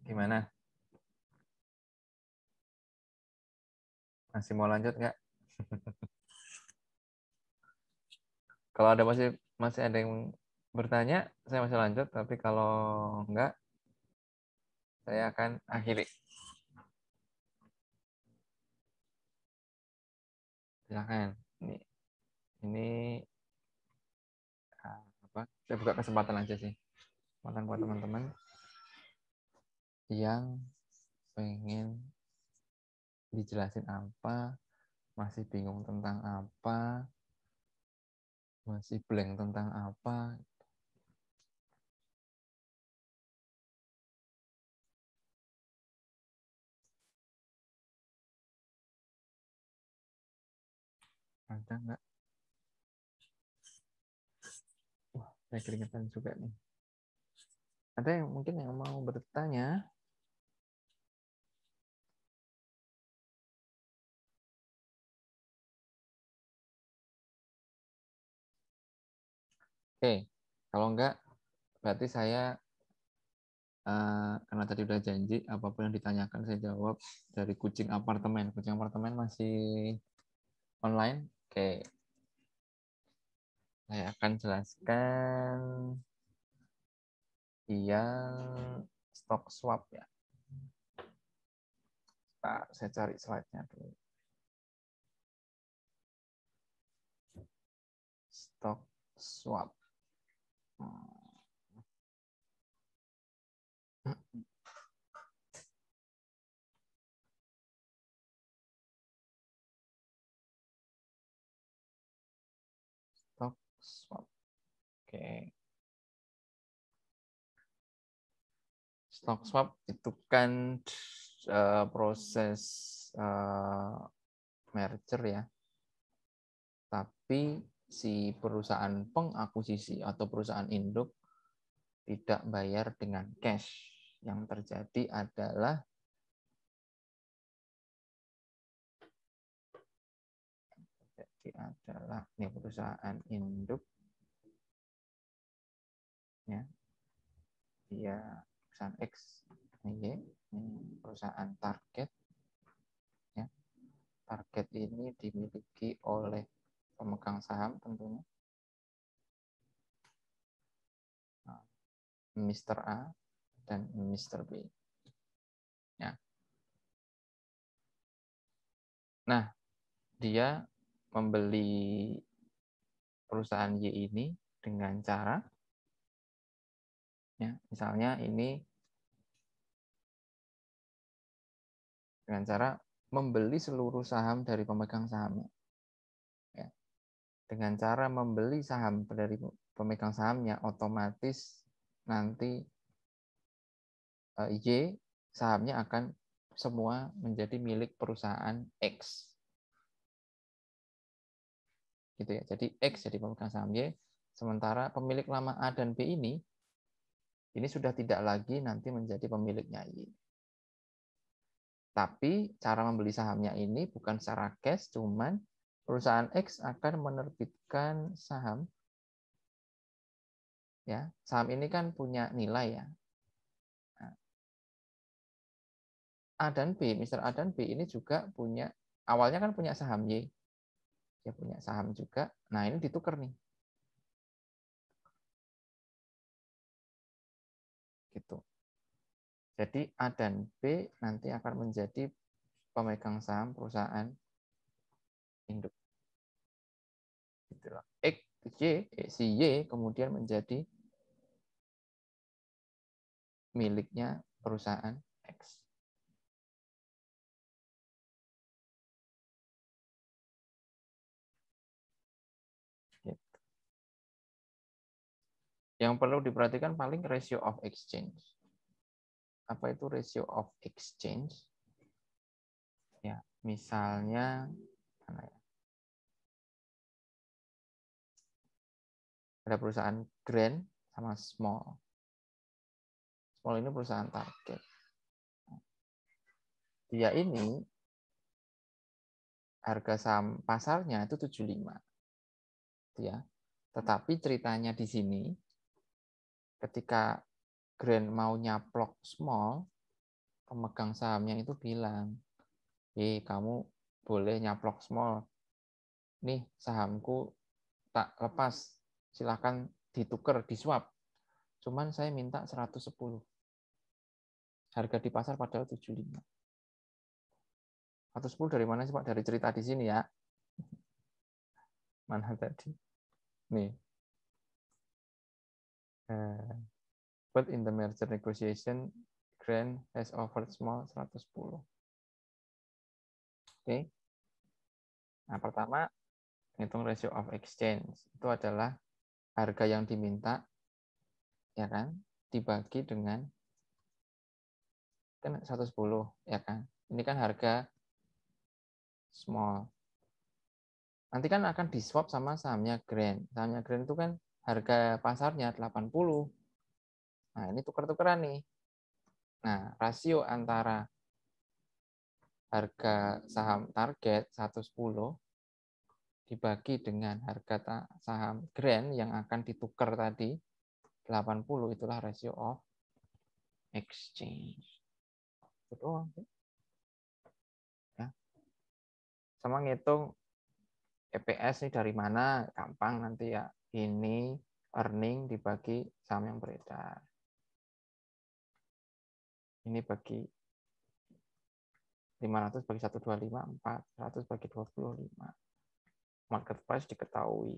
gimana? Masih mau lanjut nggak? kalau ada masih masih ada yang bertanya, saya masih lanjut. Tapi kalau nggak, saya akan akhiri. Silahkan. Ini, ini ah, apa? Saya buka kesempatan aja sih, kesempatan buat teman-teman yang pengen dijelasin apa, masih bingung tentang apa, masih blank tentang apa. Ada nggak? Wah, saya keringetan juga nih. Ada yang mungkin yang mau bertanya? Oke, kalau enggak berarti saya uh, karena tadi udah janji apapun yang ditanyakan saya jawab dari kucing apartemen. Kucing apartemen masih online. Oke. Saya akan jelaskan yang stock swap ya. Pak, saya cari slide-nya dulu. Stock swap. Stock swap. Oke. Okay. swap itu kan uh, proses uh, merger ya. Tapi si perusahaan pengakuisisi atau perusahaan induk tidak bayar dengan cash. Yang terjadi adalah terjadi adalah ini perusahaan induk ya dia perusahaan X ini perusahaan target ya target ini dimiliki oleh pemegang saham tentunya. Nah, Mr. A dan Mr. B. Ya. Nah, dia membeli perusahaan Y ini dengan cara ya, misalnya ini dengan cara membeli seluruh saham dari pemegang sahamnya dengan cara membeli saham dari pemegang sahamnya otomatis nanti Y eh, sahamnya akan semua menjadi milik perusahaan X. Gitu ya. Jadi X jadi pemegang saham Y, sementara pemilik lama A dan B ini ini sudah tidak lagi nanti menjadi pemiliknya Y. Tapi cara membeli sahamnya ini bukan secara cash, cuman perusahaan X akan menerbitkan saham. Ya, saham ini kan punya nilai ya. A dan B, Mister A dan B ini juga punya awalnya kan punya saham Y. Dia punya saham juga. Nah, ini ditukar nih. Gitu. Jadi A dan B nanti akan menjadi pemegang saham perusahaan induk. Itulah. X, Y, si Y kemudian menjadi miliknya perusahaan X. Gitu. Yang perlu diperhatikan paling ratio of exchange. Apa itu ratio of exchange? Ya, misalnya mana ya? ada perusahaan grand sama small small ini perusahaan target dia ini harga saham pasarnya itu 75 ya tetapi ceritanya di sini ketika grand mau nyaplok small pemegang sahamnya itu bilang eh kamu boleh nyaplok small nih sahamku tak lepas silahkan ditukar, disuap. Cuman saya minta 110. Harga di pasar padahal 75. 110 dari mana sih Pak? Dari cerita di sini ya. Mana tadi? Nih. Eh, but in the merger negotiation, Grand has offered small 110. Oke. Okay. Nah, pertama, hitung ratio of exchange. Itu adalah harga yang diminta ya kan dibagi dengan kan 110 ya kan. Ini kan harga small. Nanti kan akan diswap sama sahamnya Grand. Sahamnya Grand itu kan harga pasarnya 80. Nah, ini tukar-tukaran nih. Nah, rasio antara harga saham target 110 dibagi dengan harga saham grand yang akan ditukar tadi 80 itulah ratio of exchange. Itu Ya. Sama ngitung EPS ini dari mana, gampang nanti ya. Ini earning dibagi saham yang beredar. Ini bagi 500 bagi 125, 400 bagi 25 market price diketahui.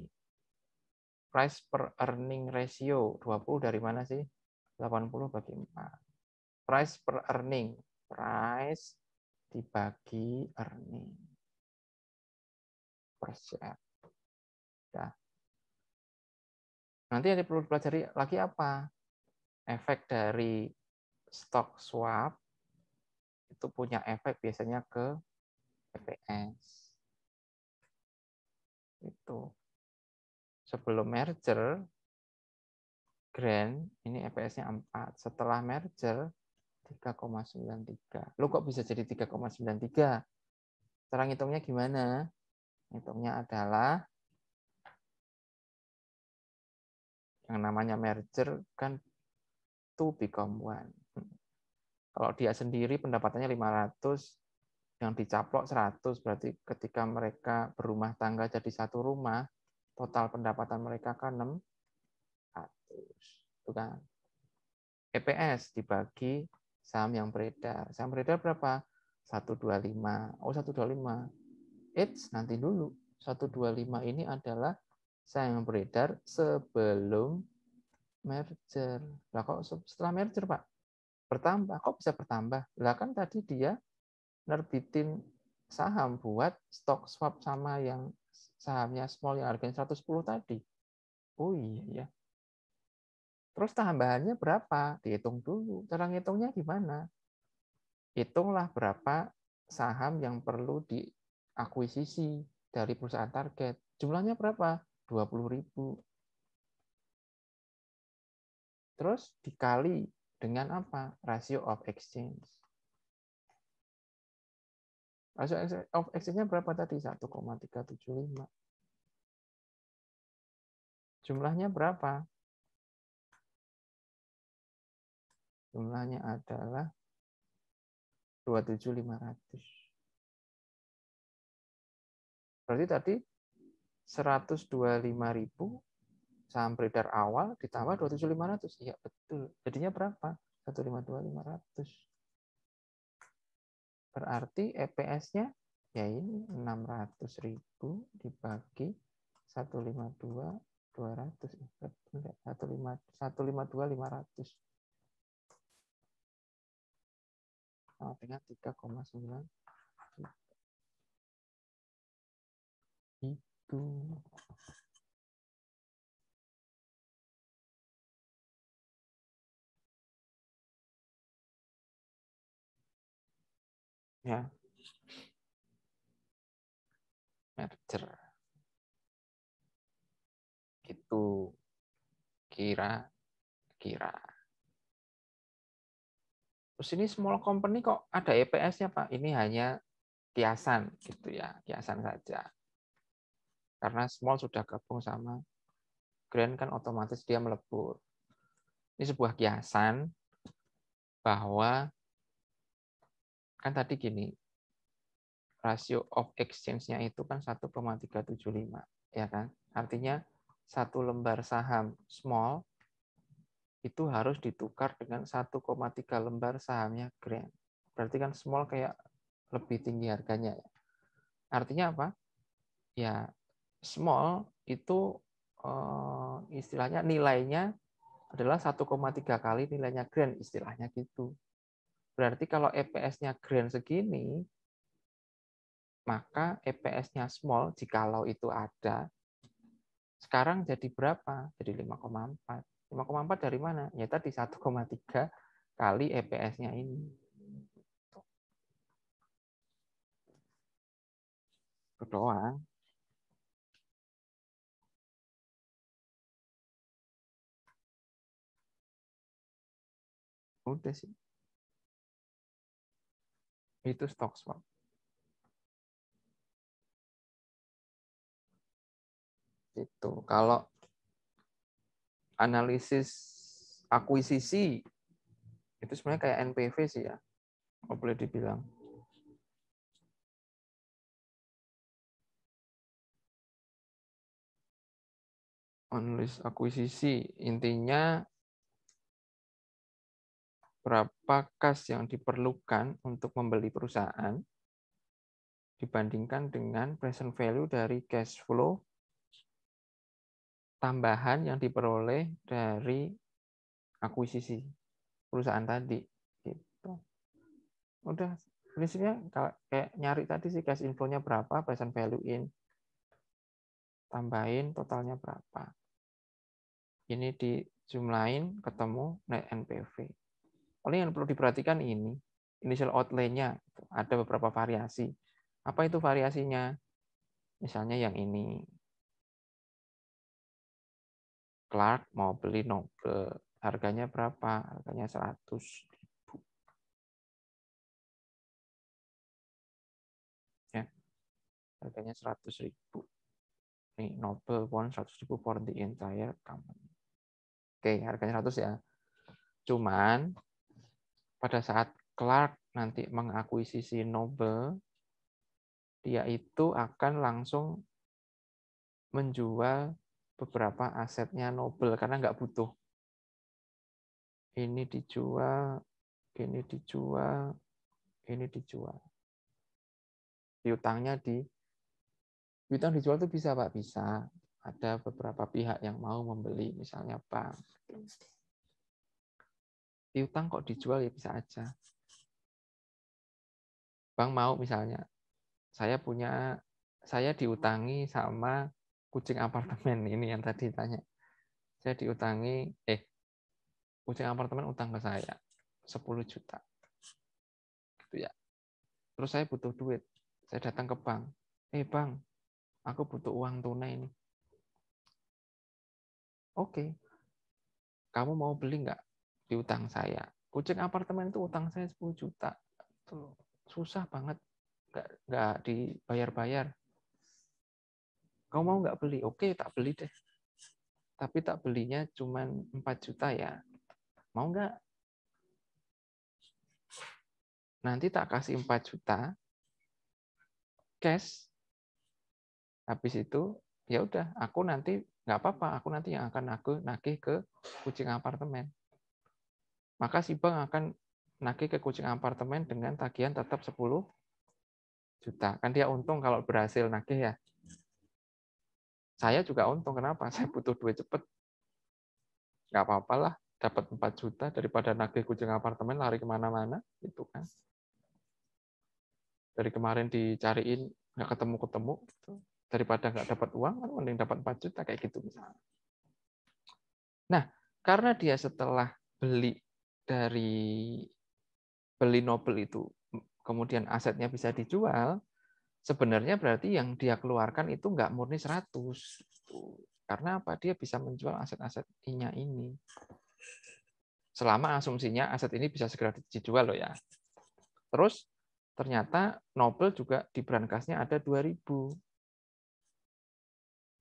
Price per earning ratio 20 dari mana sih? 80 bagi 4. Price per earning, price dibagi earning Per share. Ya. Nanti yang perlu dipelajari lagi apa? Efek dari stock swap itu punya efek biasanya ke EPS. Itu. Sebelum merger, grand ini EPS-nya 4. Setelah merger, 3,93. Lo kok bisa jadi 3,93? Cara ngitungnya gimana? Ngitungnya adalah yang namanya merger kan to become one. Hmm. Kalau dia sendiri pendapatannya 500, yang dicaplok 100 berarti ketika mereka berumah tangga jadi satu rumah total pendapatan mereka kan 600 itu kan EPS dibagi saham yang beredar saham beredar berapa 125 oh 125 it's nanti dulu 125 ini adalah saham yang beredar sebelum merger. Lah kok setelah merger, Pak? Bertambah. Kok bisa bertambah? Lah kan tadi dia nerbitin saham buat stok swap sama yang sahamnya small yang harganya 110 tadi. Oh iya ya. Terus tambahannya berapa? Dihitung dulu. Cara ngitungnya gimana? Hitunglah berapa saham yang perlu diakuisisi dari perusahaan target. Jumlahnya berapa? 20.000. ribu. Terus dikali dengan apa? Ratio of exchange rasio of exitnya oh, nya berapa tadi 1,375 jumlahnya berapa jumlahnya adalah 27500 berarti tadi 125.000 saham beredar awal ditambah 27500. Iya, betul. Jadinya berapa? 152.500. Berarti EPS-nya ya ini 600.000 dibagi 152 200 152 500 sama dengan 3,9 itu ya merger itu kira kira terus ini small company kok ada EPS-nya Pak ini hanya kiasan gitu ya kiasan saja karena small sudah gabung sama grand kan otomatis dia melebur ini sebuah kiasan bahwa kan tadi gini, rasio of exchange-nya itu kan 1,375, ya kan? Artinya satu lembar saham small itu harus ditukar dengan 1,3 lembar sahamnya grand. Berarti kan small kayak lebih tinggi harganya. Ya. Artinya apa? Ya small itu eh, istilahnya nilainya adalah 1,3 kali nilainya grand istilahnya gitu. Berarti kalau EPS-nya grand segini, maka EPS-nya small jikalau itu ada. Sekarang jadi berapa? Jadi 5,4. 5,4 dari mana? Ya tadi 1,3 kali EPS-nya ini. Itu doang. Udah sih itu stok swap. Itu kalau analisis akuisisi itu sebenarnya kayak NPV sih ya, kalau boleh dibilang. Analis akuisisi intinya berapa kas yang diperlukan untuk membeli perusahaan dibandingkan dengan present value dari cash flow tambahan yang diperoleh dari akuisisi perusahaan tadi gitu. Udah prinsipnya kayak nyari tadi sih cash inflow-nya berapa, present value in tambahin totalnya berapa. Ini dijumlahin ketemu net NPV. Paling yang perlu diperhatikan ini, initial outline-nya gitu. ada beberapa variasi. Apa itu variasinya? Misalnya yang ini. Clark mau beli Nobel. Harganya berapa? Harganya 100 ribu. Ya. Harganya 100 ribu. Ini Nobel won 100 ribu for the entire company. Oke, harganya 100 ya. Cuman pada saat Clark nanti mengakuisisi Noble, dia itu akan langsung menjual beberapa asetnya Noble karena nggak butuh. Ini dijual, ini dijual, ini dijual. Piutangnya di piutang dijual itu bisa Pak, bisa. Ada beberapa pihak yang mau membeli, misalnya bank piutang kok dijual ya bisa aja. Bang mau misalnya, saya punya, saya diutangi sama kucing apartemen ini yang tadi tanya. Saya diutangi, eh, kucing apartemen utang ke saya 10 juta. Gitu ya. Terus saya butuh duit. Saya datang ke bank. Eh, bang, aku butuh uang tunai ini. Oke, okay. kamu mau beli nggak? di utang saya. Kucing apartemen itu utang saya 10 juta. susah banget nggak nggak dibayar-bayar. Kau mau nggak beli? Oke, tak beli deh. Tapi tak belinya cuma 4 juta ya. Mau nggak? Nanti tak kasih 4 juta cash. Habis itu ya udah, aku nanti nggak apa-apa, aku nanti yang akan aku nagih ke kucing apartemen maka si bank akan nagih ke kucing apartemen dengan tagihan tetap 10 juta. Kan dia untung kalau berhasil nagih ya. Saya juga untung. Kenapa? Saya butuh duit cepat. Nggak apa-apa lah. Dapat 4 juta daripada nagih kucing apartemen lari kemana-mana. Gitu kan. Dari kemarin dicariin, nggak ketemu-ketemu. Gitu. Daripada nggak dapat uang, kan mending dapat 4 juta. Kayak gitu misalnya. Nah, karena dia setelah beli dari beli Nobel itu kemudian asetnya bisa dijual, sebenarnya berarti yang dia keluarkan itu nggak murni 100. Karena apa? Dia bisa menjual aset aset inya ini. Selama asumsinya aset ini bisa segera dijual loh ya. Terus ternyata Nobel juga di brankasnya ada 2000.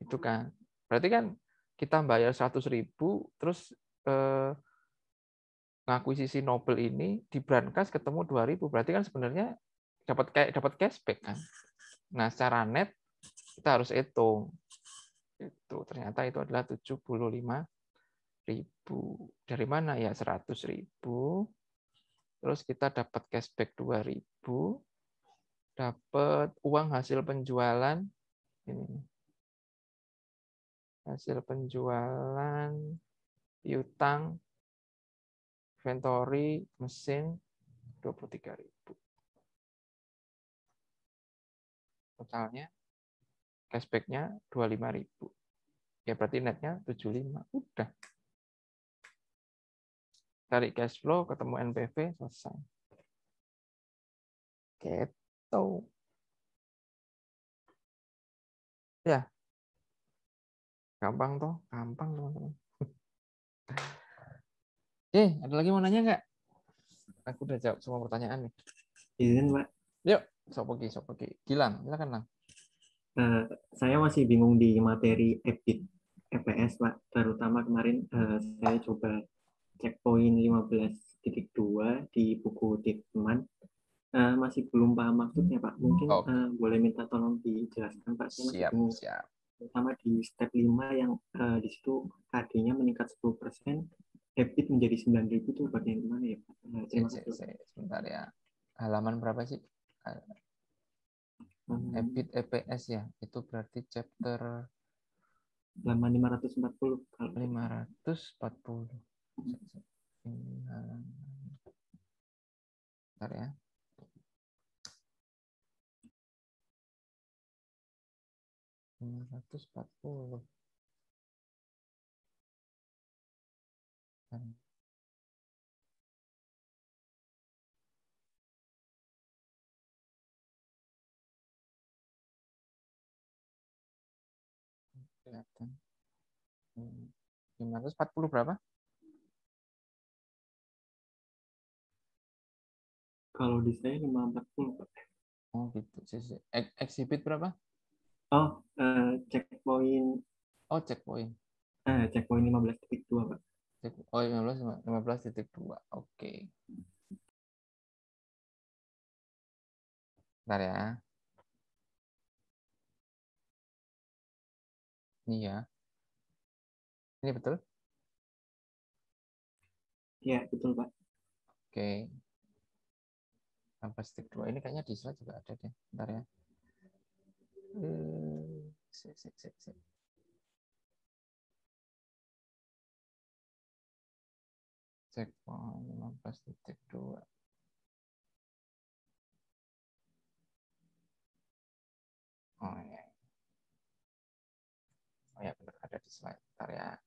Itu kan. Berarti kan kita bayar 100.000 terus eh, ngakuisisi Nobel ini di Brankas ketemu 2000 berarti kan sebenarnya dapat kayak dapat cashback kan. Nah, secara net kita harus hitung. Itu ternyata itu adalah 75 ribu. Dari mana ya 100 ribu. Terus kita dapat cashback 2000 dapat uang hasil penjualan ini hasil penjualan piutang inventory mesin 23.000. Totalnya cashbacknya 25.000. Ya berarti netnya 75. Udah. Cari cash flow, ketemu NPV, selesai. Keto. Ya. Gampang toh? Gampang, teman-teman. Oke, eh, ada lagi mau nanya nggak? Aku udah jawab semua pertanyaan nih. Izin, iya, Pak. Yuk, sok pergi, sok pergi. Gilang, silakan, Lang. Uh, saya masih bingung di materi EPIT EPS, Pak. Terutama kemarin uh, saya coba checkpoint 15.2 di buku Titman Uh, masih belum paham maksudnya, Pak. Mungkin oh. uh, boleh minta tolong dijelaskan, Pak. Saya siap, bingung. siap. Terutama di step 5 yang uh, di situ KD-nya meningkat 10%, habit menjadi 9000 itu bagian mana ya Pak? Nah, iya, terima iya, kasih. Se, iya, Sebentar ya. Halaman berapa sih? Hmm. Eh, habit EPS ya. Itu berarti chapter halaman 540 kalau 540. Bentar ya. Lima 140. belakang. Kelihatan. 540 hmm, berapa? Kalau di saya 540, Pak. Oh, gitu. E, exhibit berapa? Oh, uh, checkpoint. Oh, checkpoint. Uh, checkpoint 15.2, Pak oh 15 15 titik dua oke okay. Bentar ya ini ya ini betul ya betul pak oke okay. 15 titik dua ini kayaknya di slide juga ada deh bentar ya hmm, cek lima belas titik dua oh ya oh ya benar ada di slide ntar ya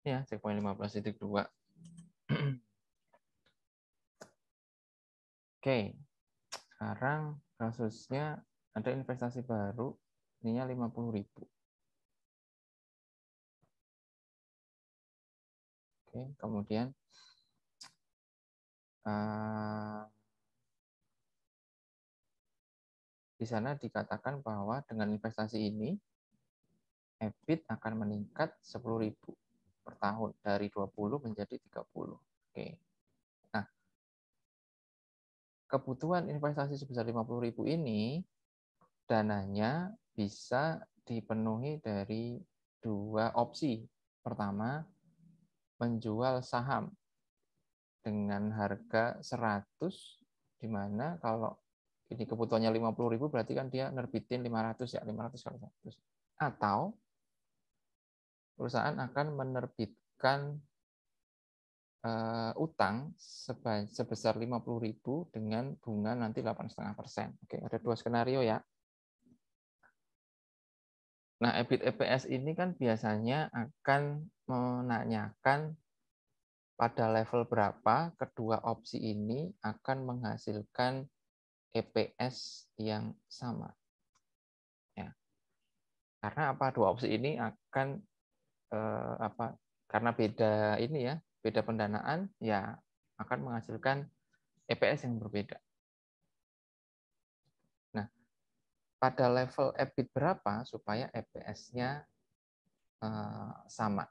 ya titik dua. Oke, sekarang kasusnya ada investasi baru ininya puluh ribu. Oke, kemudian uh, di sana dikatakan bahwa dengan investasi ini EBIT akan meningkat 10.000 per tahun dari 20 menjadi 30. Oke kebutuhan investasi sebesar 50.000 ini dananya bisa dipenuhi dari dua opsi. Pertama, menjual saham dengan harga 100 di mana kalau ini kebutuhannya 50.000 berarti kan dia nerbitin 500 ya, 500 kali 100. Atau perusahaan akan menerbitkan uh, utang sebesar 50.000 dengan bunga nanti 8,5%. Oke, ada dua skenario ya. Nah, EBIT EPS ini kan biasanya akan menanyakan pada level berapa kedua opsi ini akan menghasilkan EPS yang sama. Ya. Karena apa dua opsi ini akan eh, apa? Karena beda ini ya, beda pendanaan, ya akan menghasilkan EPS yang berbeda. Nah, pada level EBIT berapa supaya EPS-nya eh, sama?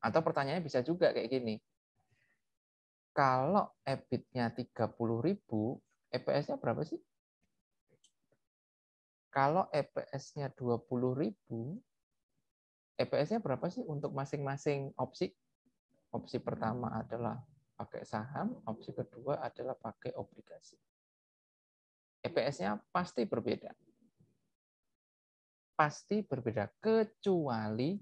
Atau pertanyaannya bisa juga kayak gini. Kalau EBIT-nya 30.000, EPS-nya berapa sih? Kalau EPS-nya 20.000, EPS-nya berapa sih untuk masing-masing opsi? Opsi pertama hmm. adalah pakai saham, opsi kedua adalah pakai obligasi. EPS-nya pasti berbeda. Pasti berbeda, kecuali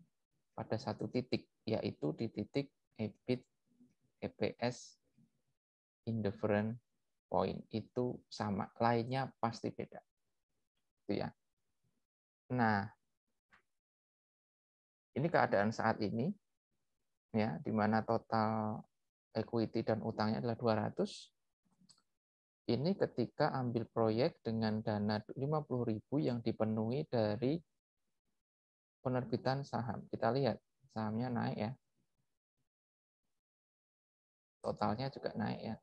pada satu titik, yaitu di titik EBIT EPS indifferent point. Itu sama, lainnya pasti beda. Itu ya. Nah, ini keadaan saat ini, ya di mana total equity dan utangnya adalah 200 ini ketika ambil proyek dengan dana 50.000 yang dipenuhi dari penerbitan saham. Kita lihat sahamnya naik ya. Totalnya juga naik ya.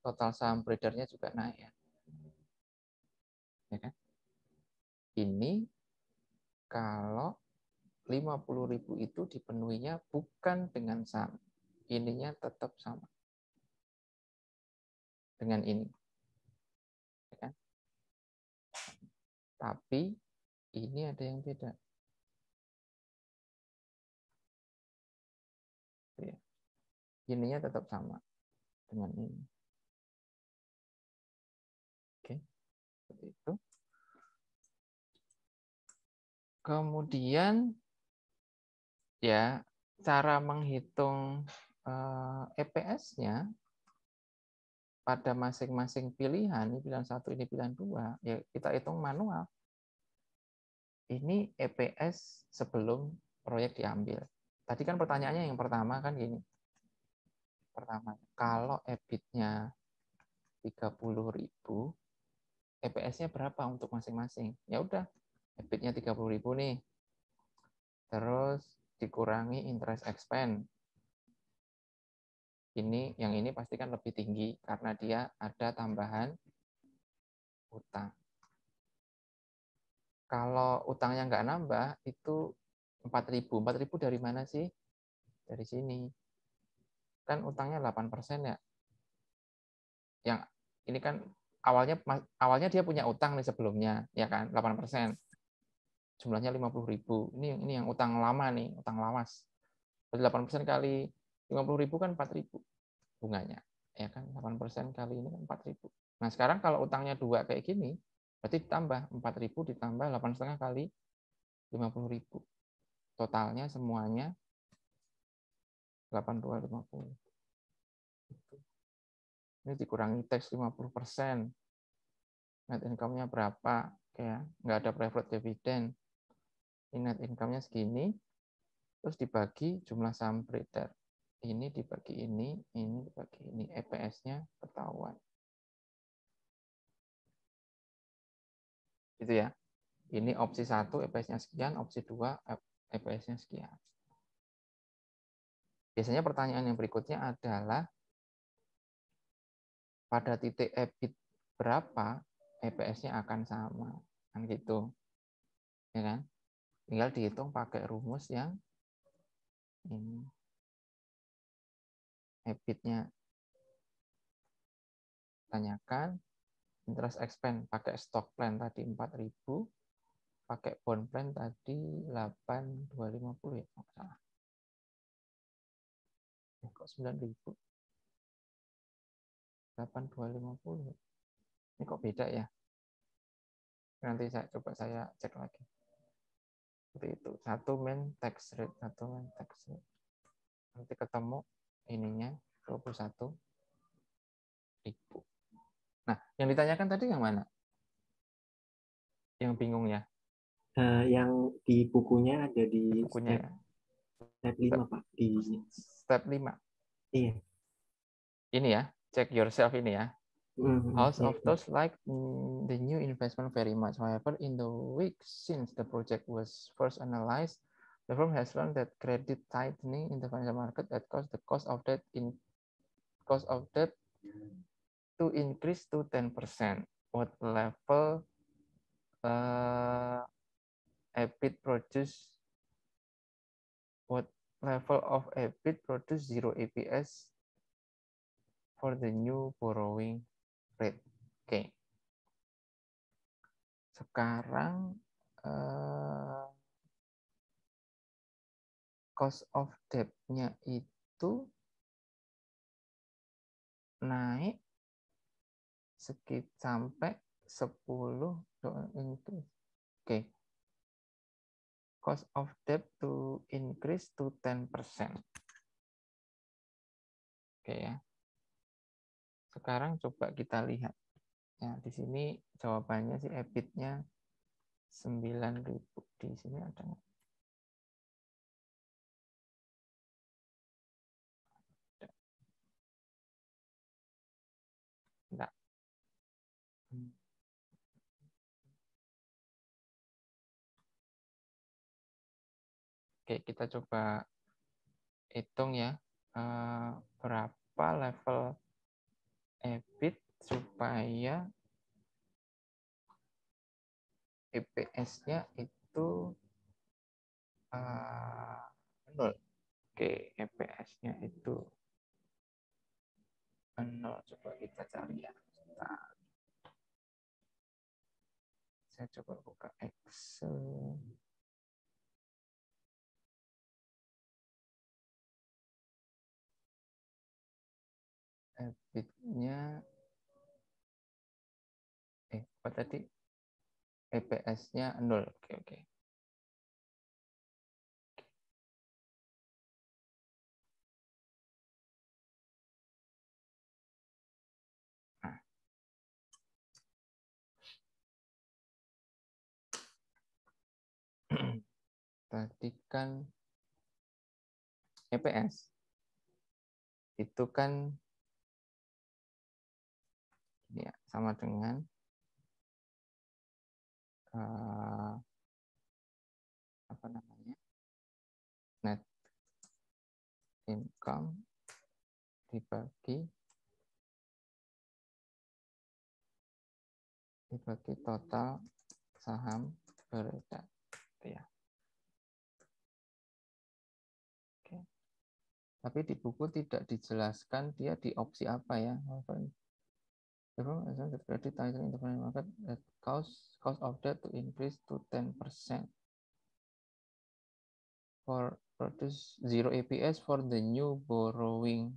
Total saham beredarnya juga naik ya. Ya kan? Ini kalau 50.000 itu dipenuhinya bukan dengan saham. Ininya tetap sama. Dengan ini. Ya. Kan? Tapi ini ada yang beda. Ya. Ininya tetap sama dengan ini. Kemudian ya cara menghitung EPS-nya eh, e pada masing-masing pilihan, ini pilihan satu, ini pilihan dua, ya kita hitung manual. Ini EPS sebelum proyek diambil. Tadi kan pertanyaannya yang pertama kan gini. Pertama, kalau EBIT-nya ribu, EPS-nya berapa untuk masing-masing? Ya udah, EBIT-nya ribu nih. Terus dikurangi interest expense. Ini yang ini pasti kan lebih tinggi karena dia ada tambahan utang. Kalau utangnya nggak nambah itu 4.000. 4.000 dari mana sih? Dari sini. Kan utangnya 8% ya. Yang ini kan awalnya awalnya dia punya utang nih sebelumnya, ya kan? 8% jumlahnya 50.000. ribu. Ini yang ini yang utang lama nih, utang lawas. 8% kali 50 ribu kan 4 ribu bunganya. Ya kan, 8% kali ini kan 4 ribu. Nah sekarang kalau utangnya dua kayak gini, berarti ditambah 4 ribu ditambah 8,5 kali 50 ribu. Totalnya semuanya 8250. Ini dikurangi tax 50 persen. Net income-nya berapa? Ya, nggak ada private dividend net income-nya segini, terus dibagi jumlah saham printer Ini dibagi ini, ini dibagi ini. EPS-nya ketahuan. Gitu ya. Ini opsi satu EPS-nya sekian. Opsi dua EPS-nya sekian. Biasanya pertanyaan yang berikutnya adalah pada titik EBIT berapa EPS-nya akan sama. Kan gitu. Ya kan? Tinggal dihitung pakai rumus yang ini. Habitnya tanyakan. Interest expense pakai stock plan tadi 4000 pakai bond plan tadi 8250 ya nggak salah. Eh, kok 9000? 8250 Ini kok beda ya? Nanti saya coba saya cek lagi seperti itu satu main text rate satu main text rate nanti ketemu ininya 21 ribu nah yang ditanyakan tadi yang mana yang bingung ya uh, yang di bukunya ada di bukunya step, ya? step 5 step, pak di step 5 iya ini ya check yourself ini ya Also, mm-hmm. of those mm-hmm. like mm, the new investment very much. However, in the week since the project was first analyzed, the firm has learned that credit tightening in the financial market had caused the cost of debt in cost of debt to increase to 10%. What level uh, EBIT produce what level of EBIT produce zero EPS for the new borrowing rate. Oke. Okay. Sekarang uh, cost of debt-nya itu naik sekit sampai 10 increase. Oke. Okay. Cost of debt to increase to 10%. Oke okay, ya. Sekarang coba kita lihat. Ya, di sini jawabannya sih EBIT-nya 9000. Di sini ada nggak? Oke, kita coba hitung ya eh, berapa level EBIT supaya EPS-nya itu uh, Oke, EPS-nya itu nol Coba kita cari ya. Bentar. Saya coba buka Excel. EBIT-nya eh apa tadi? EPS-nya 0. Oke, oke. Nah. tadi kan EPS itu kan sama dengan uh, apa namanya net income dibagi dibagi total saham beredar gitu ya. Oke. Tapi di buku tidak dijelaskan dia di opsi apa ya. Therefore, assume the credit title in the financial market that cause cost of debt to increase to 10% for produce zero APS for the new borrowing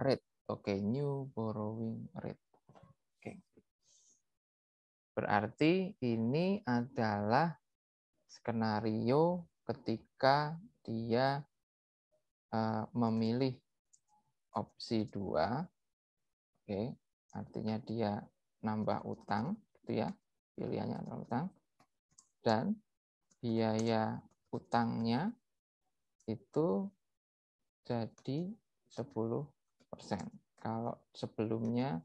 rate. Oke, okay, new borrowing rate. Oke. Okay. Berarti ini adalah skenario ketika dia uh, memilih opsi 2. Oke. Okay artinya dia nambah utang gitu ya pilihannya adalah utang dan biaya utangnya itu jadi 10 kalau sebelumnya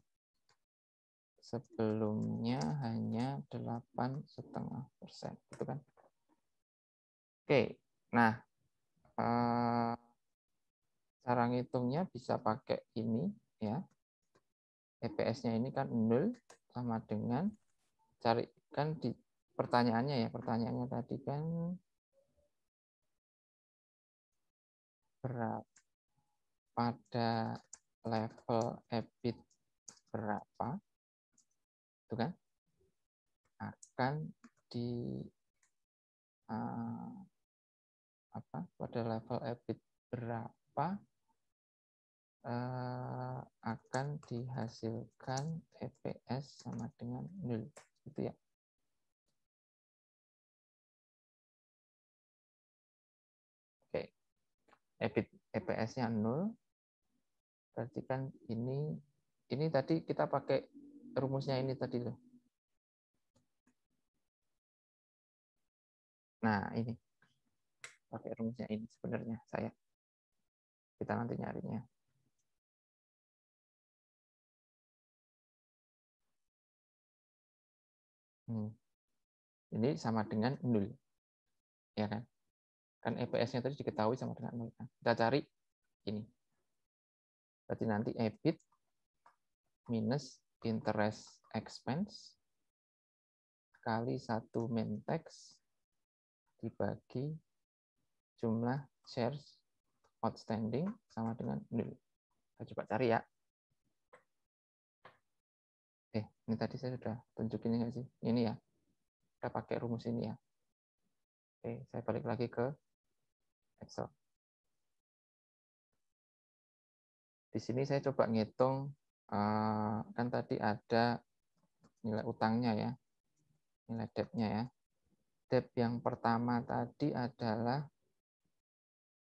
sebelumnya hanya delapan setengah persen gitu kan oke nah eh, cara ngitungnya bisa pakai ini ya EPS-nya ini kan 0 sama dengan cari kan di pertanyaannya ya, pertanyaannya tadi kan berat pada level EBIT berapa itu kan akan di uh, apa pada level EBIT berapa uh, akan dihasilkan EPS sama dengan 0. Gitu ya. Oke. EBIT EPS-nya 0. Berarti kan ini ini tadi kita pakai rumusnya ini tadi loh. Nah, ini. Pakai rumusnya ini sebenarnya saya. Kita nanti nyarinya. Ini. Hmm. Ini sama dengan 0. Ya kan? Kan EPS-nya tadi diketahui sama dengan nol. Kan? Nah, kita cari ini. Berarti nanti EBIT minus interest expense kali satu tax dibagi jumlah shares outstanding sama dengan 0. Kita coba cari ya. Ini tadi saya sudah tunjukin nggak sih? Ini ya. Kita pakai rumus ini ya. Oke, saya balik lagi ke Excel. Di sini saya coba ngitung, eh, kan tadi ada nilai utangnya ya, nilai debtnya ya. Debt yang pertama tadi adalah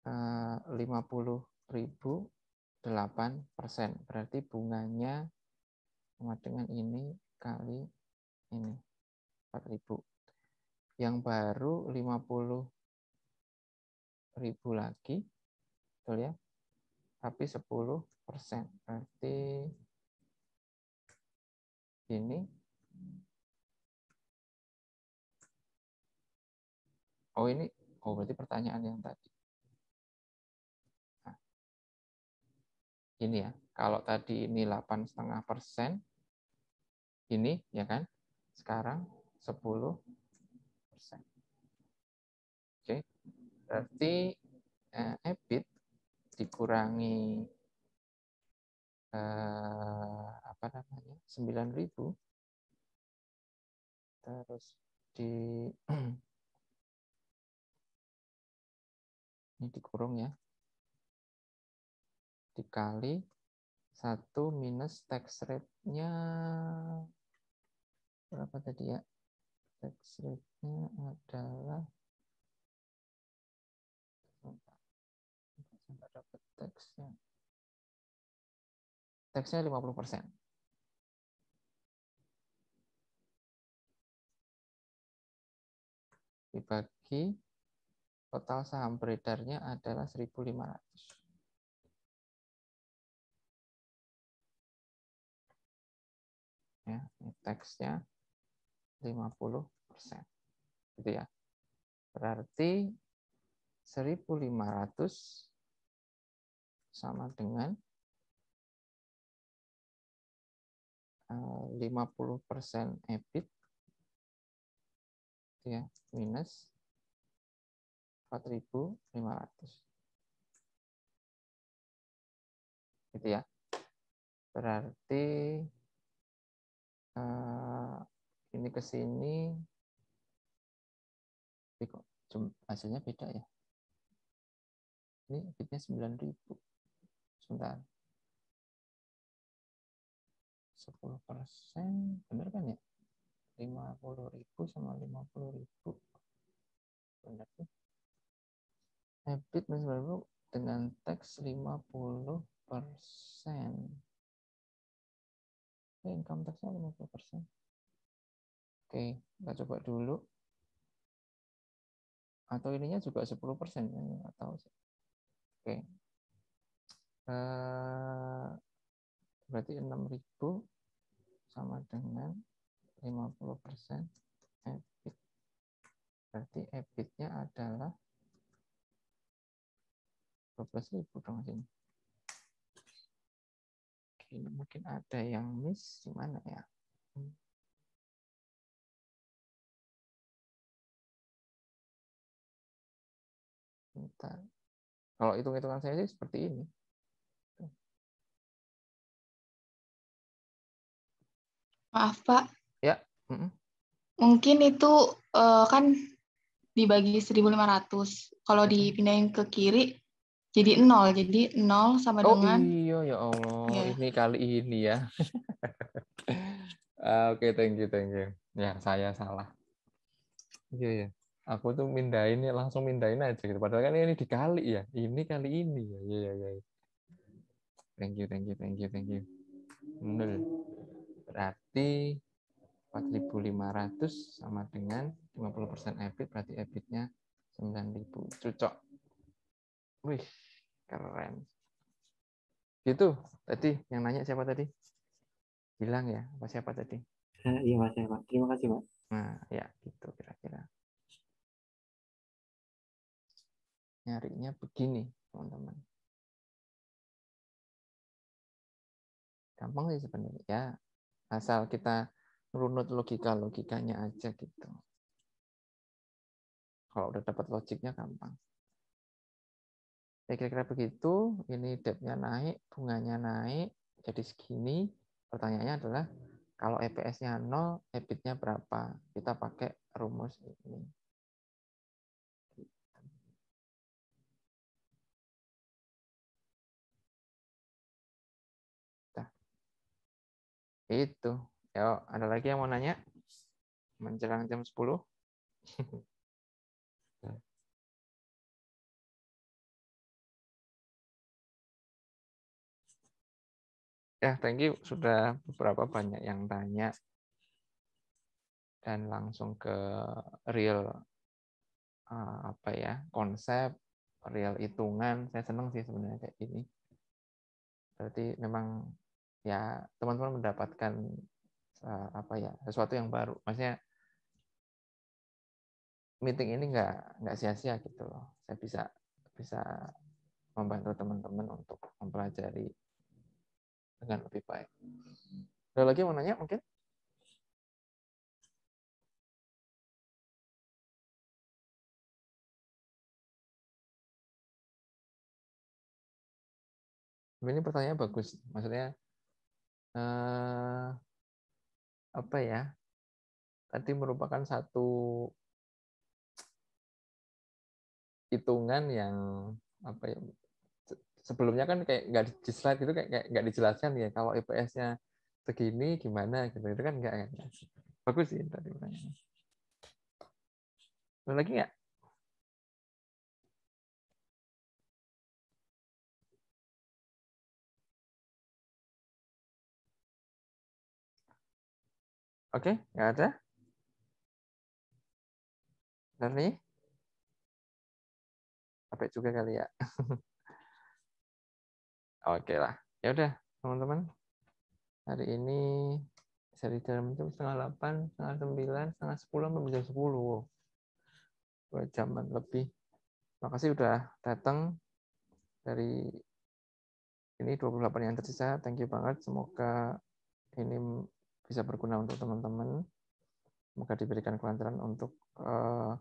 50.008 eh, persen, berarti bunganya sama dengan ini kali ini 4000 yang baru 50 ribu lagi betul ya tapi 10 persen berarti ini oh ini oh berarti pertanyaan yang tadi nah, ini ya kalau tadi ini 8,5 persen, ini ya kan, sekarang 10 persen. Oke, berarti eh, EBIT dikurangi eh, apa namanya 9.000 terus di ini dikurung ya dikali 1 minus tax rate-nya berapa tadi ya? Tax rate-nya adalah sampai dapat teksnya. lima puluh persen. Dibagi total saham beredarnya adalah seribu lima ratus ya ini teksnya 50 persen gitu ya berarti 1500 sama dengan 50 eh, persen EBIT gitu ya minus 4.500 gitu ya berarti uh, ini ke sini tapi kok hasilnya beda ya ini bitnya 9000 sebentar 10 persen bener kan ya 50.000 sama 50.000 bener sih habit dan dengan teks 50 persen Oke, income tax-nya 50%. Oke, kita coba dulu. Atau ininya juga 10% ya, nggak tahu sih. Oke. Eh, berarti 6000 sama dengan 50% EBIT. Berarti EBIT-nya adalah 12.000 dong sini ini mungkin ada yang miss di mana ya? Bentar. Kalau hitung-hitungan saya sih seperti ini. Maaf Pak. Ya. Mm -mm. Mungkin itu uh, kan dibagi 1.500. Kalau dipindahin ke kiri jadi nol jadi nol sama oh, dengan iya ya allah yeah. ini kali ini ya ah, oke okay, thank you thank you ya saya salah iya yeah. aku tuh mindahin ya langsung mindahin aja gitu padahal kan ini dikali ya ini kali ini ya iya iya yeah. thank you thank you thank you thank you Nol. berarti 4.500 sama dengan 50% EBIT berarti EBIT-nya 9.000 cocok Wih, keren. Gitu, tadi yang nanya siapa tadi? Bilang ya, apa siapa tadi? Eh, iya, Mas, ya, Pak. Terima kasih, Pak. Nah, ya, gitu kira-kira. Nyarinya begini, teman-teman. Gampang sih sebenarnya. Ya, asal kita runut logika-logikanya aja gitu. Kalau udah dapat logiknya gampang ya kira-kira begitu ini debnya naik bunganya naik jadi segini pertanyaannya adalah kalau EPS-nya 0, EBIT-nya berapa? Kita pakai rumus ini. Nah. Itu. Yo, ada lagi yang mau nanya? Menjelang jam 10? Ya, thank you hmm. sudah beberapa banyak yang tanya. Dan langsung ke real eh, apa ya, konsep, real hitungan. Saya senang sih sebenarnya kayak ini. Berarti memang ya teman-teman mendapatkan eh, apa ya, sesuatu yang baru. Maksudnya meeting ini nggak nggak sia-sia gitu loh. Saya bisa bisa membantu teman-teman untuk mempelajari dengan lebih baik. Ada lagi yang mau nanya mungkin? Ini pertanyaan bagus. Maksudnya, eh, apa ya? Tadi merupakan satu hitungan yang apa ya sebelumnya kan kayak nggak di slide gitu kayak nggak dijelaskan ya kalau IPS-nya e segini gimana gitu itu kan nggak kan bagus sih tadi ada lagi nggak Oke, okay, nggak ada. Nanti, sampai juga kali ya. Oke okay lah. Ya udah, teman-teman. Hari ini saya dalam jam setengah delapan, setengah sembilan, setengah sepuluh, sampai jam sepuluh. Dua jam lebih. Makasih udah datang dari ini 28 yang tersisa. Thank you banget. Semoga ini bisa berguna untuk teman-teman. Semoga diberikan kelancaran untuk uh,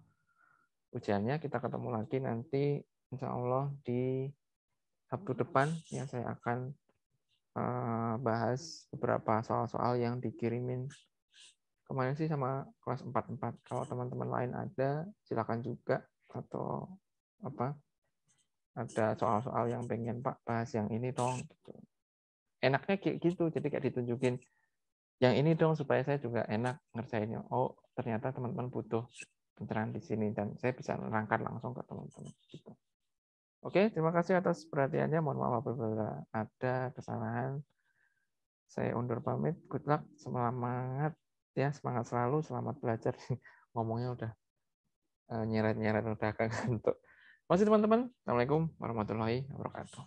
ujiannya. Kita ketemu lagi nanti insya Allah di Sabtu depan ya saya akan uh, bahas beberapa soal-soal yang dikirimin kemarin sih sama kelas 44. Kalau teman-teman lain ada, silakan juga atau apa ada soal-soal yang pengen Pak bahas yang ini dong. Gitu. Enaknya kayak gitu, jadi kayak ditunjukin yang ini dong supaya saya juga enak ngerjainnya. Oh, ternyata teman-teman butuh pencerahan di sini dan saya bisa merangkat langsung ke teman -teman. Gitu. Oke, terima kasih atas perhatiannya. Mohon maaf apabila ada kesalahan. Saya undur pamit. Good luck, semangat ya, semangat selalu, selamat belajar. Ngomongnya udah eh, nyeret-nyeret udah ngantuk. Masih teman-teman. Assalamualaikum warahmatullahi wabarakatuh.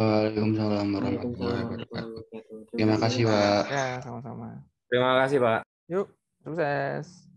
Waalaikumsalam warahmatullahi wabarakatuh. Terima kasih, Pak. Ya, sama-sama. Terima kasih, Pak. Yuk, sukses.